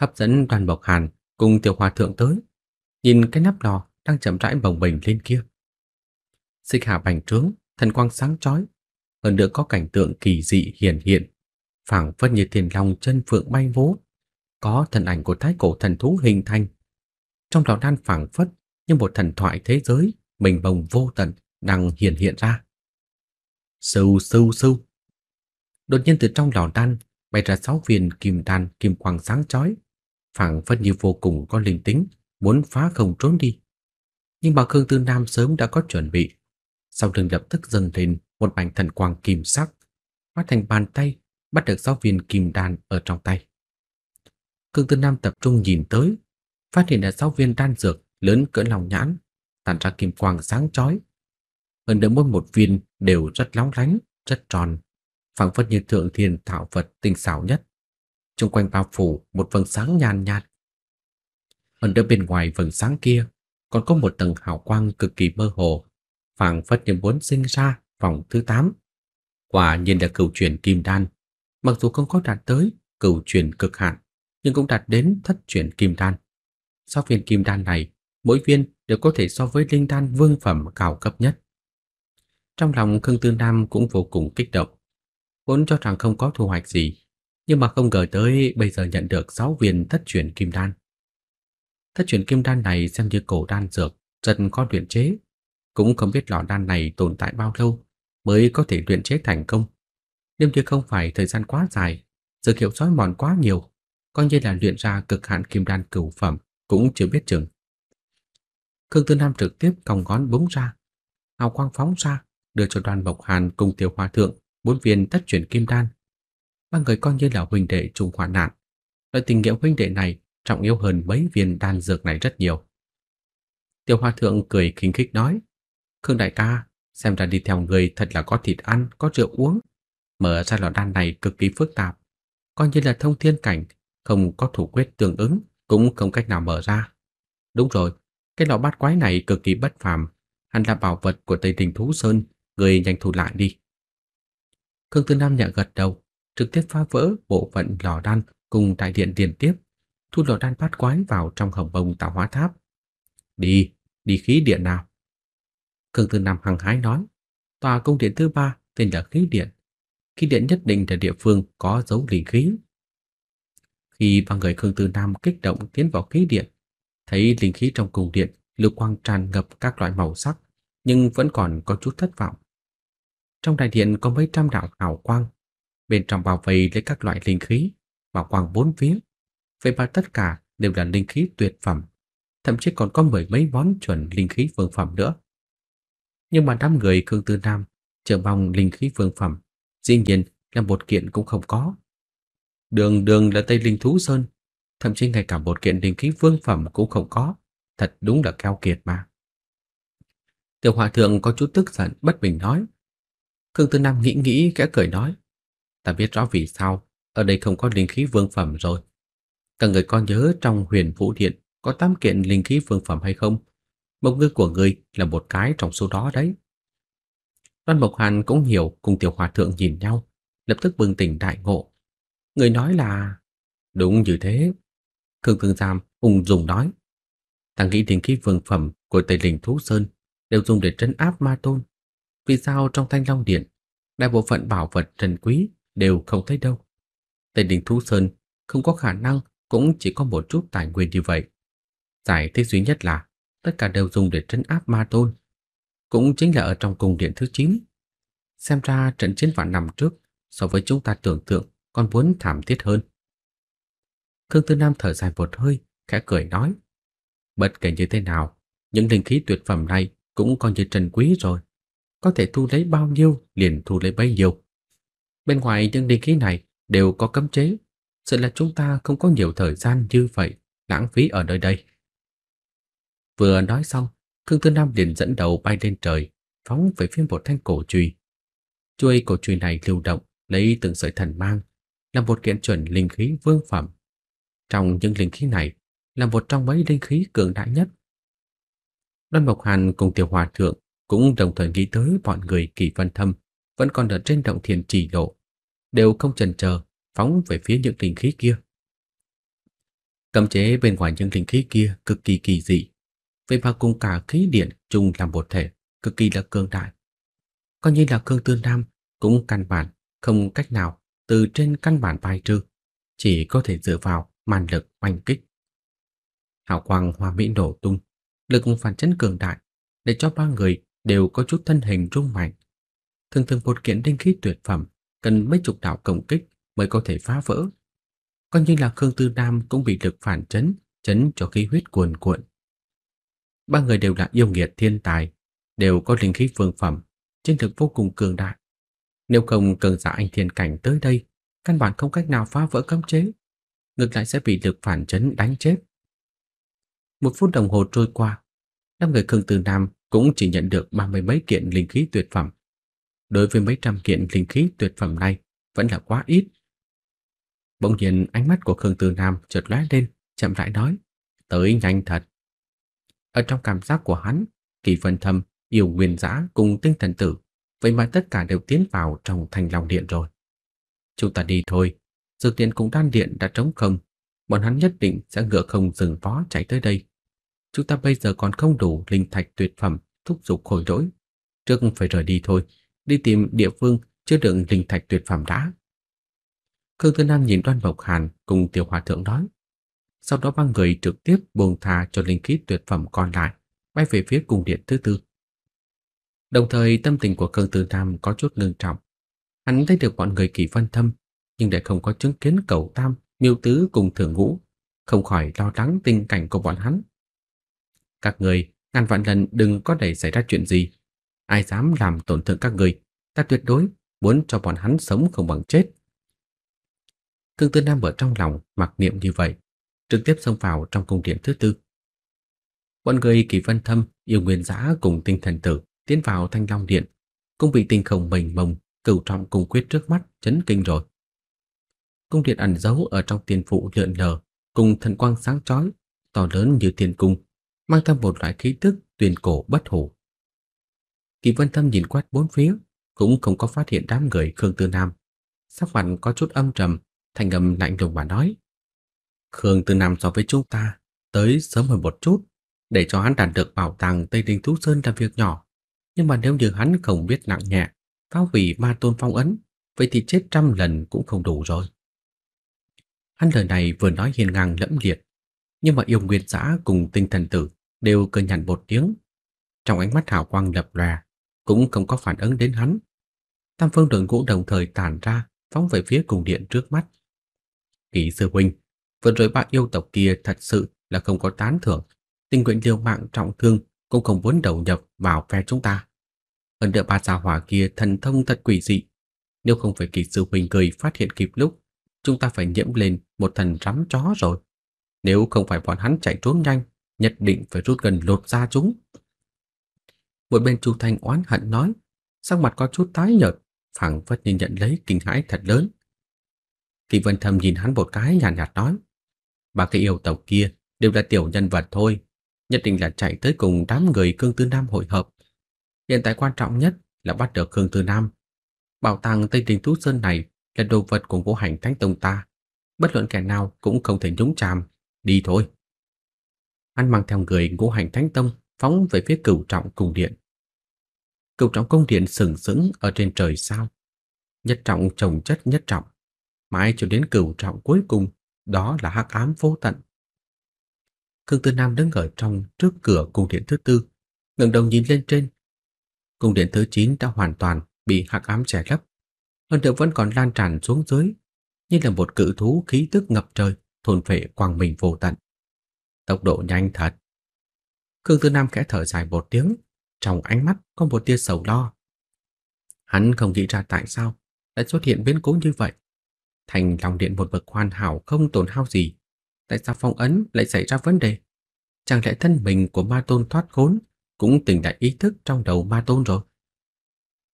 hấp dẫn đoàn bọc Hàn cùng tiểu hòa thượng tới. Nhìn cái nắp lò đang chậm rãi bồng bềnh lên kia xích hạ bành trướng, thần quang sáng chói, hơn nữa có cảnh tượng kỳ dị hiển hiện, phảng phất như thiên long chân phượng bay vố, có thần ảnh của thái cổ thần thú hình thành. Trong đó đan phảng phất như một thần thoại thế giới mình bồng vô tận đang hiển hiện ra. Sưu sưu sưu. Đột nhiên từ trong lò đan bay ra sáu viên kim đan kim quang sáng chói, phảng phất như vô cùng có linh tính, muốn phá không trốn đi. Nhưng bà Khương Tư Nam sớm đã có chuẩn bị, sau lưng lập tức dâng lên một mảnh thần quang kim sắc, hóa thành bàn tay bắt được giáo viên kim đan ở trong tay. Cương Tư Nam tập trung nhìn tới, phát hiện là giáo viên đan dược lớn cỡ lòng nhãn, tản ra kim quang sáng chói. Hơn nữa mỗi một viên đều rất lóng lánh, rất tròn, phảng phất như thượng thiên thảo vật tinh xảo nhất. Xung quanh bao phủ một vầng sáng nhàn nhạt. Hơn nữa bên ngoài vầng sáng kia còn có một tầng hào quang cực kỳ mơ hồ phảng phất như muốn sinh ra vòng thứ 8. Quả nhiên là cửu truyền kim đan, mặc dù không có đạt tới cửu truyền cực hạn, nhưng cũng đạt đến thất truyền kim đan. Sau viên kim đan này, mỗi viên đều có thể so với linh đan vương phẩm cao cấp nhất. Trong lòng Khương Tư Nam cũng vô cùng kích động, vốn cho rằng không có thu hoạch gì, nhưng mà không ngờ tới bây giờ nhận được 6 viên thất truyền kim đan. Thất truyền kim đan này xem như cổ đan dược, rất khó luyện chế, cũng không biết lò đan này tồn tại bao lâu mới có thể luyện chế thành công. Nếu như không phải thời gian quá dài, sự hiệu sói mòn quá nhiều, coi như là luyện ra cực hạn kim đan cửu phẩm cũng chưa biết chừng. Khương Tư Nam trực tiếp còng ngón búng ra, hào quang phóng ra, đưa cho Đoàn bộc Hàn cùng tiểu Hòa Thượng bốn viên tất chuyển kim đan. Ba người coi như là huynh đệ trùng hoạn nạn. Loại tình nghĩa huynh đệ này trọng yếu hơn mấy viên đan dược này rất nhiều. tiểu Hòa Thượng cười khinh khích nói, Khương đại ca, xem ra đi theo người thật là có thịt ăn, có rượu uống. Mở ra lò đan này cực kỳ phức tạp, coi như là thông thiên cảnh, không có thủ quyết tương ứng cũng không cách nào mở ra. Đúng rồi, cái lọ bát quái này cực kỳ bất phàm, hẳn là bảo vật của Tây Đình Thú Sơn, người nhanh thủ lại đi. Khương Tư Nam nhẹ gật đầu, trực tiếp phá vỡ bộ phận lò đan cùng đại điện liên tiếp, thu lò đan bát quái vào trong hồng bông tạo hóa tháp. Đi, đi khí điện nào. Khương Tư Nam hăng hái nói, tòa cung điện thứ ba tên là khí điện. Khí điện nhất định là địa phương có dấu linh khí. Khi ba người Khương Tư Nam kích động tiến vào khí điện, thấy linh khí trong cung điện lưu quang tràn ngập các loại màu sắc, nhưng vẫn còn có chút thất vọng. Trong đại điện có mấy trăm đạo hào quang, bên trong bao vây lấy các loại linh khí, bảo quang bốn phía. Vậy mà tất cả đều là linh khí tuyệt phẩm, thậm chí còn có mười mấy món chuẩn linh khí vương phẩm nữa. Nhưng mà đám người Khương Tư Nam chờ mong linh khí vương phẩm, dĩ nhiên là một kiện cũng không có. Đường đường là Tây Linh Thú Sơn, thậm chí ngay cả một kiện linh khí vương phẩm cũng không có, thật đúng là keo kiệt mà. Tiểu Hòa Thượng có chút tức giận bất bình nói. Khương Tư Nam nghĩ nghĩ kẽ cười nói. Ta biết rõ vì sao, ở đây không có linh khí vương phẩm rồi. cả người con nhớ trong huyền vũ điện có tám kiện linh khí vương phẩm hay không? Mộng ngư của ngươi là một cái trong số đó đấy. Đoan Mộc Hàn cũng hiểu cùng tiểu hòa thượng nhìn nhau, lập tức bừng tỉnh đại ngộ. Người nói là... Đúng như thế. Khương Cương Giam ung dùng nói. Thằng nghĩ đến khí vương phẩm của Tây Linh Thú Sơn đều dùng để trấn áp ma tôn. Vì sao trong thanh long điện, đại bộ phận bảo vật trần quý đều không thấy đâu. Tây Linh Thú Sơn không có khả năng cũng chỉ có một chút tài nguyên như vậy. Giải thích duy nhất là tất cả đều dùng để trấn áp ma tôn, cũng chính là ở trong cung điện thứ 9. Xem ra trận chiến vạn năm trước so với chúng ta tưởng tượng còn muốn thảm thiết hơn. Khương Tư Nam thở dài một hơi, khẽ cười nói: "Bất kể như thế nào, những linh khí tuyệt phẩm này cũng coi như trân quý rồi, có thể thu lấy bao nhiêu liền thu lấy bấy nhiêu. Bên ngoài những linh khí này đều có cấm chế, sợ là chúng ta không có nhiều thời gian như vậy lãng phí ở nơi đây." Vừa nói xong, Khương Tư Nam liền dẫn đầu bay lên trời, phóng về phía một thanh cổ chùy. Chuôi cổ chùy này lưu động, lấy từng sợi thần mang, là một kiện chuẩn linh khí vương phẩm. Trong những linh khí này, là một trong mấy linh khí cường đại nhất. Đoan Mộc Hàn cùng Tiểu Hòa Thượng cũng đồng thời nghĩ tới bọn người kỳ văn thâm vẫn còn ở trên động thiền chỉ lộ, đều không chần chờ phóng về phía những linh khí kia. Cấm chế bên ngoài những linh khí kia cực kỳ kỳ dị, vậy mà cùng cả khí điện chung làm một thể, cực kỳ là cường đại. Coi như là Cương Tư Nam cũng căn bản không cách nào từ trên căn bản bài trừ, chỉ có thể dựa vào màn lực oanh kích. Hảo quang hoa mỹ nổ tung, lực phản chấn cường đại, để cho ba người đều có chút thân hình rung mạnh. Thường thường một kiện đinh khí tuyệt phẩm cần mấy chục đạo công kích mới có thể phá vỡ. Coi như là Khương Tư Nam cũng bị lực phản chấn, chấn cho khí huyết cuồn cuộn, ba người đều là yêu nghiệt thiên tài, đều có linh khí vương phẩm, chiến lực vô cùng cường đại. Nếu không cường giả anh thiên cảnh tới đây, căn bản không cách nào phá vỡ cấm chế, ngược lại sẽ bị lực phản chấn đánh chết. Một phút đồng hồ trôi qua, năm người Khương Từ Nam cũng chỉ nhận được ba mươi mấy kiện linh khí tuyệt phẩm. Đối với mấy trăm kiện linh khí tuyệt phẩm này, vẫn là quá ít. Bỗng nhiên ánh mắt của Khương Từ Nam chợt lóe lên, chậm rãi nói, tới nhanh thật. Ở trong cảm giác của hắn, kỳ phân thâm, yêu nguyên giã cùng tinh thần tử, vậy mà tất cả đều tiến vào trong thành lòng điện rồi. Chúng ta đi thôi, dược tiền cùng đan điện đã trống không, bọn hắn nhất định sẽ ngựa không dừng vó chạy tới đây. Chúng ta bây giờ còn không đủ linh thạch tuyệt phẩm thúc giục khôi lỗi. Trước phải rời đi thôi, đi tìm địa phương chứa đựng linh thạch tuyệt phẩm đã. Khương Tư Nam nhìn Đoan Bộc Hàn cùng Tiểu Hòa Thượng nói sau đó ba người trực tiếp buông thả cho linh khí tuyệt phẩm còn lại bay về phía cung điện thứ tư. Đồng thời tâm tình của Khương Tư Nam có chút ngưng trọng. Hắn thấy được bọn người kỳ phân thâm, nhưng lại không có chứng kiến cầu tam, miêu tứ cùng thưởng ngũ, không khỏi lo lắng tình cảnh của bọn hắn. Các người, ngàn vạn lần đừng có để xảy ra chuyện gì. Ai dám làm tổn thương các người, ta tuyệt đối muốn cho bọn hắn sống không bằng chết. Khương Tư Nam ở trong lòng mặc niệm như vậy, trực tiếp xông vào trong cung điện thứ tư. Bọn người Kỳ Vân Thâm, Yêu Nguyên Giã cùng tinh thần tử tiến vào thanh long điện, Cung vị tinh khổng mênh mông, cửu trọng cùng quyết trước mắt chấn kinh rồi. Cung điện ẩn giấu ở trong tiền phụ lượn lờ, cùng thần quang sáng chói, to lớn như thiên cung, mang theo một loại khí tức tuyên cổ bất hủ. Kỳ Vân Thâm nhìn quét bốn phía, cũng không có phát hiện đám người Khương Tư Nam. Sắc mặt có chút âm trầm, thành âm lạnh lùng mà nói: Khương Tư Nam so với chúng ta tới sớm hơn một chút để cho hắn đạt được bảo tàng Tây Đình Thú Sơn là việc nhỏ, nhưng mà nếu như hắn không biết nặng nhẹ, phá hủy ma tôn phong ấn, vậy thì chết trăm lần cũng không đủ rồi. Hắn lời này vừa nói hiền ngang lẫm liệt, nhưng mà yêu nguyên xã cùng tinh thần tử đều cười nhằn một tiếng. Trong ánh mắt hào quang lập lòe, cũng không có phản ứng đến hắn. Tam phương đội ngũ đồng thời tản ra, phóng về phía cùng điện trước mắt. Kỷ sư huynh, Vừa rồi ba yêu tộc kia thật sự là không có tán thưởng, tình nguyện liều mạng trọng thương cũng không muốn đầu nhập vào phe chúng ta. Hơn nữa ba gia hỏa kia thần thông thật quỷ dị, nếu không phải kỳ sư huynh cười phát hiện kịp lúc, chúng ta phải nhiễm lên một thần rắm chó rồi. Nếu không phải bọn hắn chạy trốn nhanh, nhất định phải rút gần lột ra chúng. Một bên Chu Thanh oán hận nói, sắc mặt có chút tái nhợt, phảng phất nhìn nhận lấy kinh hãi thật lớn. Kỳ Vân thầm nhìn hắn một cái nhàn nhạt, nhạt nói, Ba cái yêu tộc kia đều là tiểu nhân vật thôi, nhất định là chạy tới cùng đám người Khương Tư Nam hội hợp. Hiện tại quan trọng nhất là bắt được Khương Tư Nam. Bảo tàng Tây Đình Tú Sơn này là đồ vật của vô hành thánh tông ta. Bất luận kẻ nào cũng không thể nhúng chàm. Đi thôi. Hắn mang theo người ngũ hành thánh tông phóng về phía cửu trọng cung điện. Cửu trọng cung điện sừng sững ở trên trời sao. Nhất trọng trồng chất nhất trọng. Mãi cho đến cửu trọng cuối cùng đó là hắc ám vô tận. Khương Tư Nam đứng ở trong trước cửa cung điện thứ tư, ngẩng đầu nhìn lên trên. Cung điện thứ chín đã hoàn toàn bị hắc ám che lấp, hơn nữa vẫn còn lan tràn xuống dưới, như là một cự thú khí tức ngập trời, thôn phệ quang minh vô tận. Tốc độ nhanh thật. Khương Tư Nam khẽ thở dài một tiếng, trong ánh mắt có một tia sầu lo. Hắn không nghĩ ra tại sao lại xuất hiện biến cố như vậy. Thành lòng điện một bậc hoàn hảo không tổn hao gì. Tại sao phong ấn lại xảy ra vấn đề? Chẳng lẽ thân mình của ma tôn thoát khốn cũng tỉnh lại ý thức trong đầu ma tôn rồi?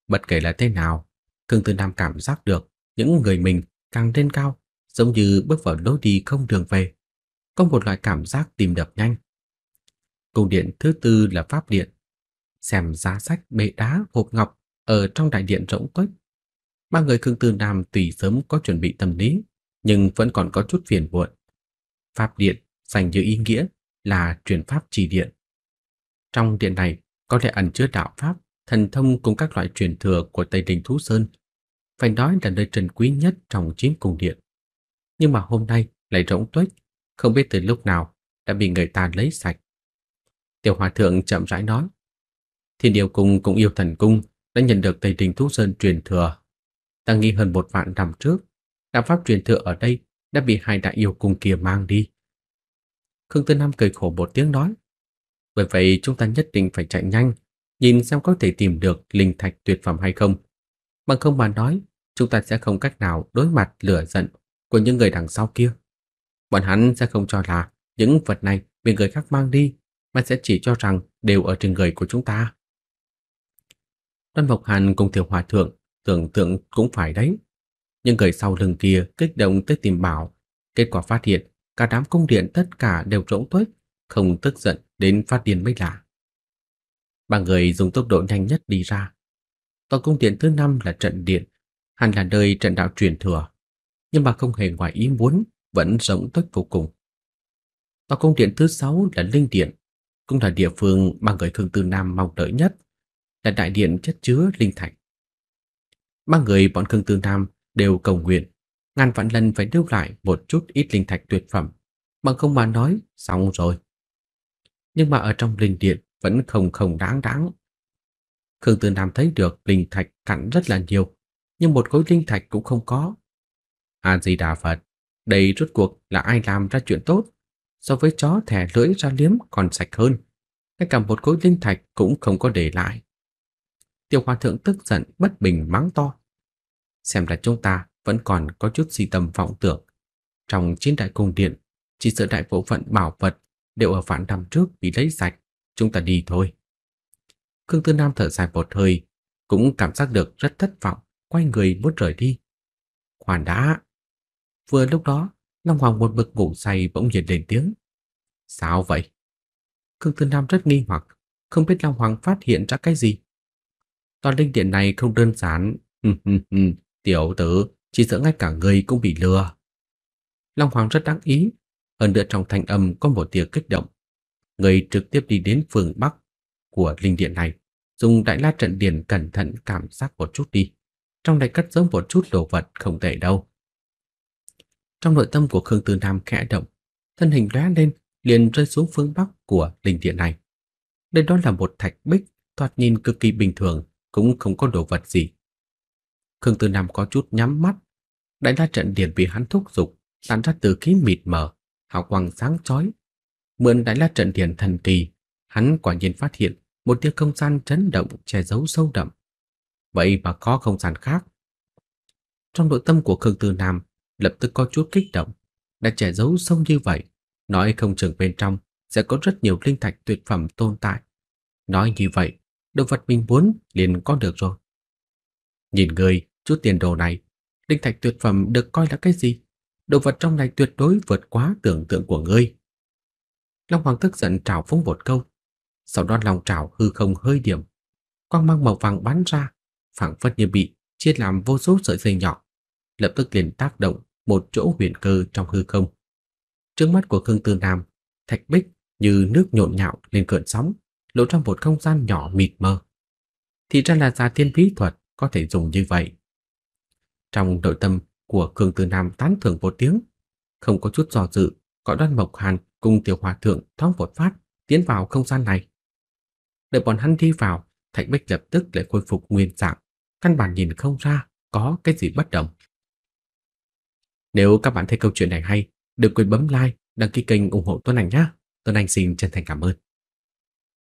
Bất kể là thế nào, Khương Tư Nam cảm giác được những người mình càng lên cao, giống như bước vào lối đi không đường về. Có một loại cảm giác tìm đập nhanh. Cung điện thứ tư là pháp điện. Xem giá sách bệ đá hộp ngọc ở trong đại điện rỗng tuếch ba người Khương Tư Nam tùy sớm có chuẩn bị tâm lý, nhưng vẫn còn có chút phiền muộn. Pháp điện dành dưới ý nghĩa là truyền pháp chỉ điện. Trong điện này có thể ẩn chứa đạo pháp, thần thông cùng các loại truyền thừa của Tây Đình Thú Sơn. Phải nói là nơi trần quý nhất trong chín cung điện. Nhưng mà hôm nay lại rỗng tuếch, không biết từ lúc nào đã bị người ta lấy sạch. Tiểu Hòa Thượng chậm rãi nói, Thiên Điều Cung cũng yêu thần cung đã nhận được Tây Đình Thú Sơn truyền thừa Ta nghĩ hơn một vạn năm trước, đạo pháp truyền thừa ở đây đã bị hai đại yêu cùng kia mang đi. Khương Tư Nam cười khổ một tiếng nói, bởi vậy chúng ta nhất định phải chạy nhanh, nhìn xem có thể tìm được linh thạch tuyệt phẩm hay không. Bằng không mà nói, chúng ta sẽ không cách nào đối mặt lửa giận của những người đằng sau kia. Bọn hắn sẽ không cho là những vật này bị người khác mang đi, mà sẽ chỉ cho rằng đều ở trên người của chúng ta. Đoan Mộc Hàn cùng Thiểu Hòa Thượng tưởng tượng cũng phải đấy. Nhưng người sau lưng kia kích động tới tìm bảo, kết quả phát hiện cả đám cung điện tất cả đều rỗng tuếch, không tức giận đến phát điên mới lạ. Ba người dùng tốc độ nhanh nhất đi ra. Tòa cung điện thứ năm là trận điện, hẳn là nơi trận đạo truyền thừa, nhưng mà không hề ngoài ý muốn, vẫn rỗng tuếch vô cùng. Tòa cung điện thứ sáu là linh điện, cũng là địa phương mà người thường từ Nam mong đợi nhất, là đại điện chất chứa linh thạch ba người bọn Khương Tư Nam đều cầu nguyện, ngàn vạn lần phải lưu lại một chút ít linh thạch tuyệt phẩm, bằng không mà nói xong rồi. Nhưng mà ở trong linh điện vẫn không không đáng đáng. Khương Tư Nam thấy được linh thạch cặn rất là nhiều, nhưng một khối linh thạch cũng không có. A Di Đà Phật, đây rốt cuộc là ai làm ra chuyện tốt, so với chó thẻ lưỡi ra liếm còn sạch hơn, ngay cả một khối linh thạch cũng không có để lại. Tiểu hòa thượng tức giận bất bình mắng to. Xem ra chúng ta vẫn còn có chút gì tầm vọng tưởng. Trong chiến đại cung điện, chỉ sợ đại bộ phận bảo vật đều ở vạn năm trước bị lấy sạch. Chúng ta đi thôi. Khương Tư Nam thở dài một hơi, cũng cảm giác được rất thất vọng, quay người muốn rời đi. Khoan đã. Vừa lúc đó, Long Hoàng một bực ngủ say bỗng nhiên lên tiếng. Sao vậy? Khương Tư Nam rất nghi hoặc, không biết Long Hoàng phát hiện ra cái gì. Toàn linh điện này không đơn giản. Tiểu tử, chỉ sợ ngay cả người cũng bị lừa. Long Hoàng rất đáng ý, hơn nữa trong thanh âm có một tia kích động. Người trực tiếp đi đến phương Bắc của linh điện này, dùng đại la trận điện cẩn thận cảm giác một chút đi. Trong này cất giống một chút đồ vật không tệ đâu. Trong nội tâm của Khương Tư Nam khẽ động, thân hình lóe lên liền rơi xuống phương Bắc của linh điện này. Đây đó là một thạch bích thoạt nhìn cực kỳ bình thường, cũng không có đồ vật gì. Khương Tư Nam có chút nhắm mắt, đại la trận điện bị hắn thúc dục, tản ra từ khí mịt mờ, hào quang sáng chói. Mượn đại la trận điện thần kỳ, hắn quả nhiên phát hiện một tia không gian chấn động che giấu sâu đậm. Vậy mà có không gian khác. Trong nội tâm của Khương Tư Nam lập tức có chút kích động, đã che giấu sâu như vậy, nói không chừng bên trong sẽ có rất nhiều linh thạch tuyệt phẩm tồn tại. Nói như vậy, đồ vật mình muốn liền có được rồi. Nhìn người, chút tiền đồ này, linh thạch tuyệt phẩm được coi là cái gì? Đồ vật trong này tuyệt đối vượt quá tưởng tượng của ngươi. Long Hoàng tức giận trào phúng một câu, sau đó lòng trào hư không hơi điểm, quang mang màu vàng bắn ra, phảng phất như bị chia làm vô số sợi dây nhỏ, lập tức liền tác động một chỗ huyền cơ trong hư không. Trước mắt của Khương Tư Nam, thạch bích như nước nhộn nhạo lên cơn sóng, lộ ra một không gian nhỏ mịt mờ. Thì ra là giả thiên bí thuật có thể dùng như vậy. Trong nội tâm của cường Tư Nam tán thưởng một tiếng, không có chút do dự, gọi Đoan Mộc Hàn cùng Tiểu Hòa Thượng thoáng một phát tiến vào không gian này. Đợi bọn hắn đi vào, Thạch Bích lập tức lại khôi phục nguyên dạng, căn bản nhìn không ra có cái gì bất động. Nếu các bạn thấy câu chuyện này hay, đừng quên bấm like, đăng ký kênh ủng hộ Tuấn Anh nhé. Tuấn Anh xin chân thành cảm ơn.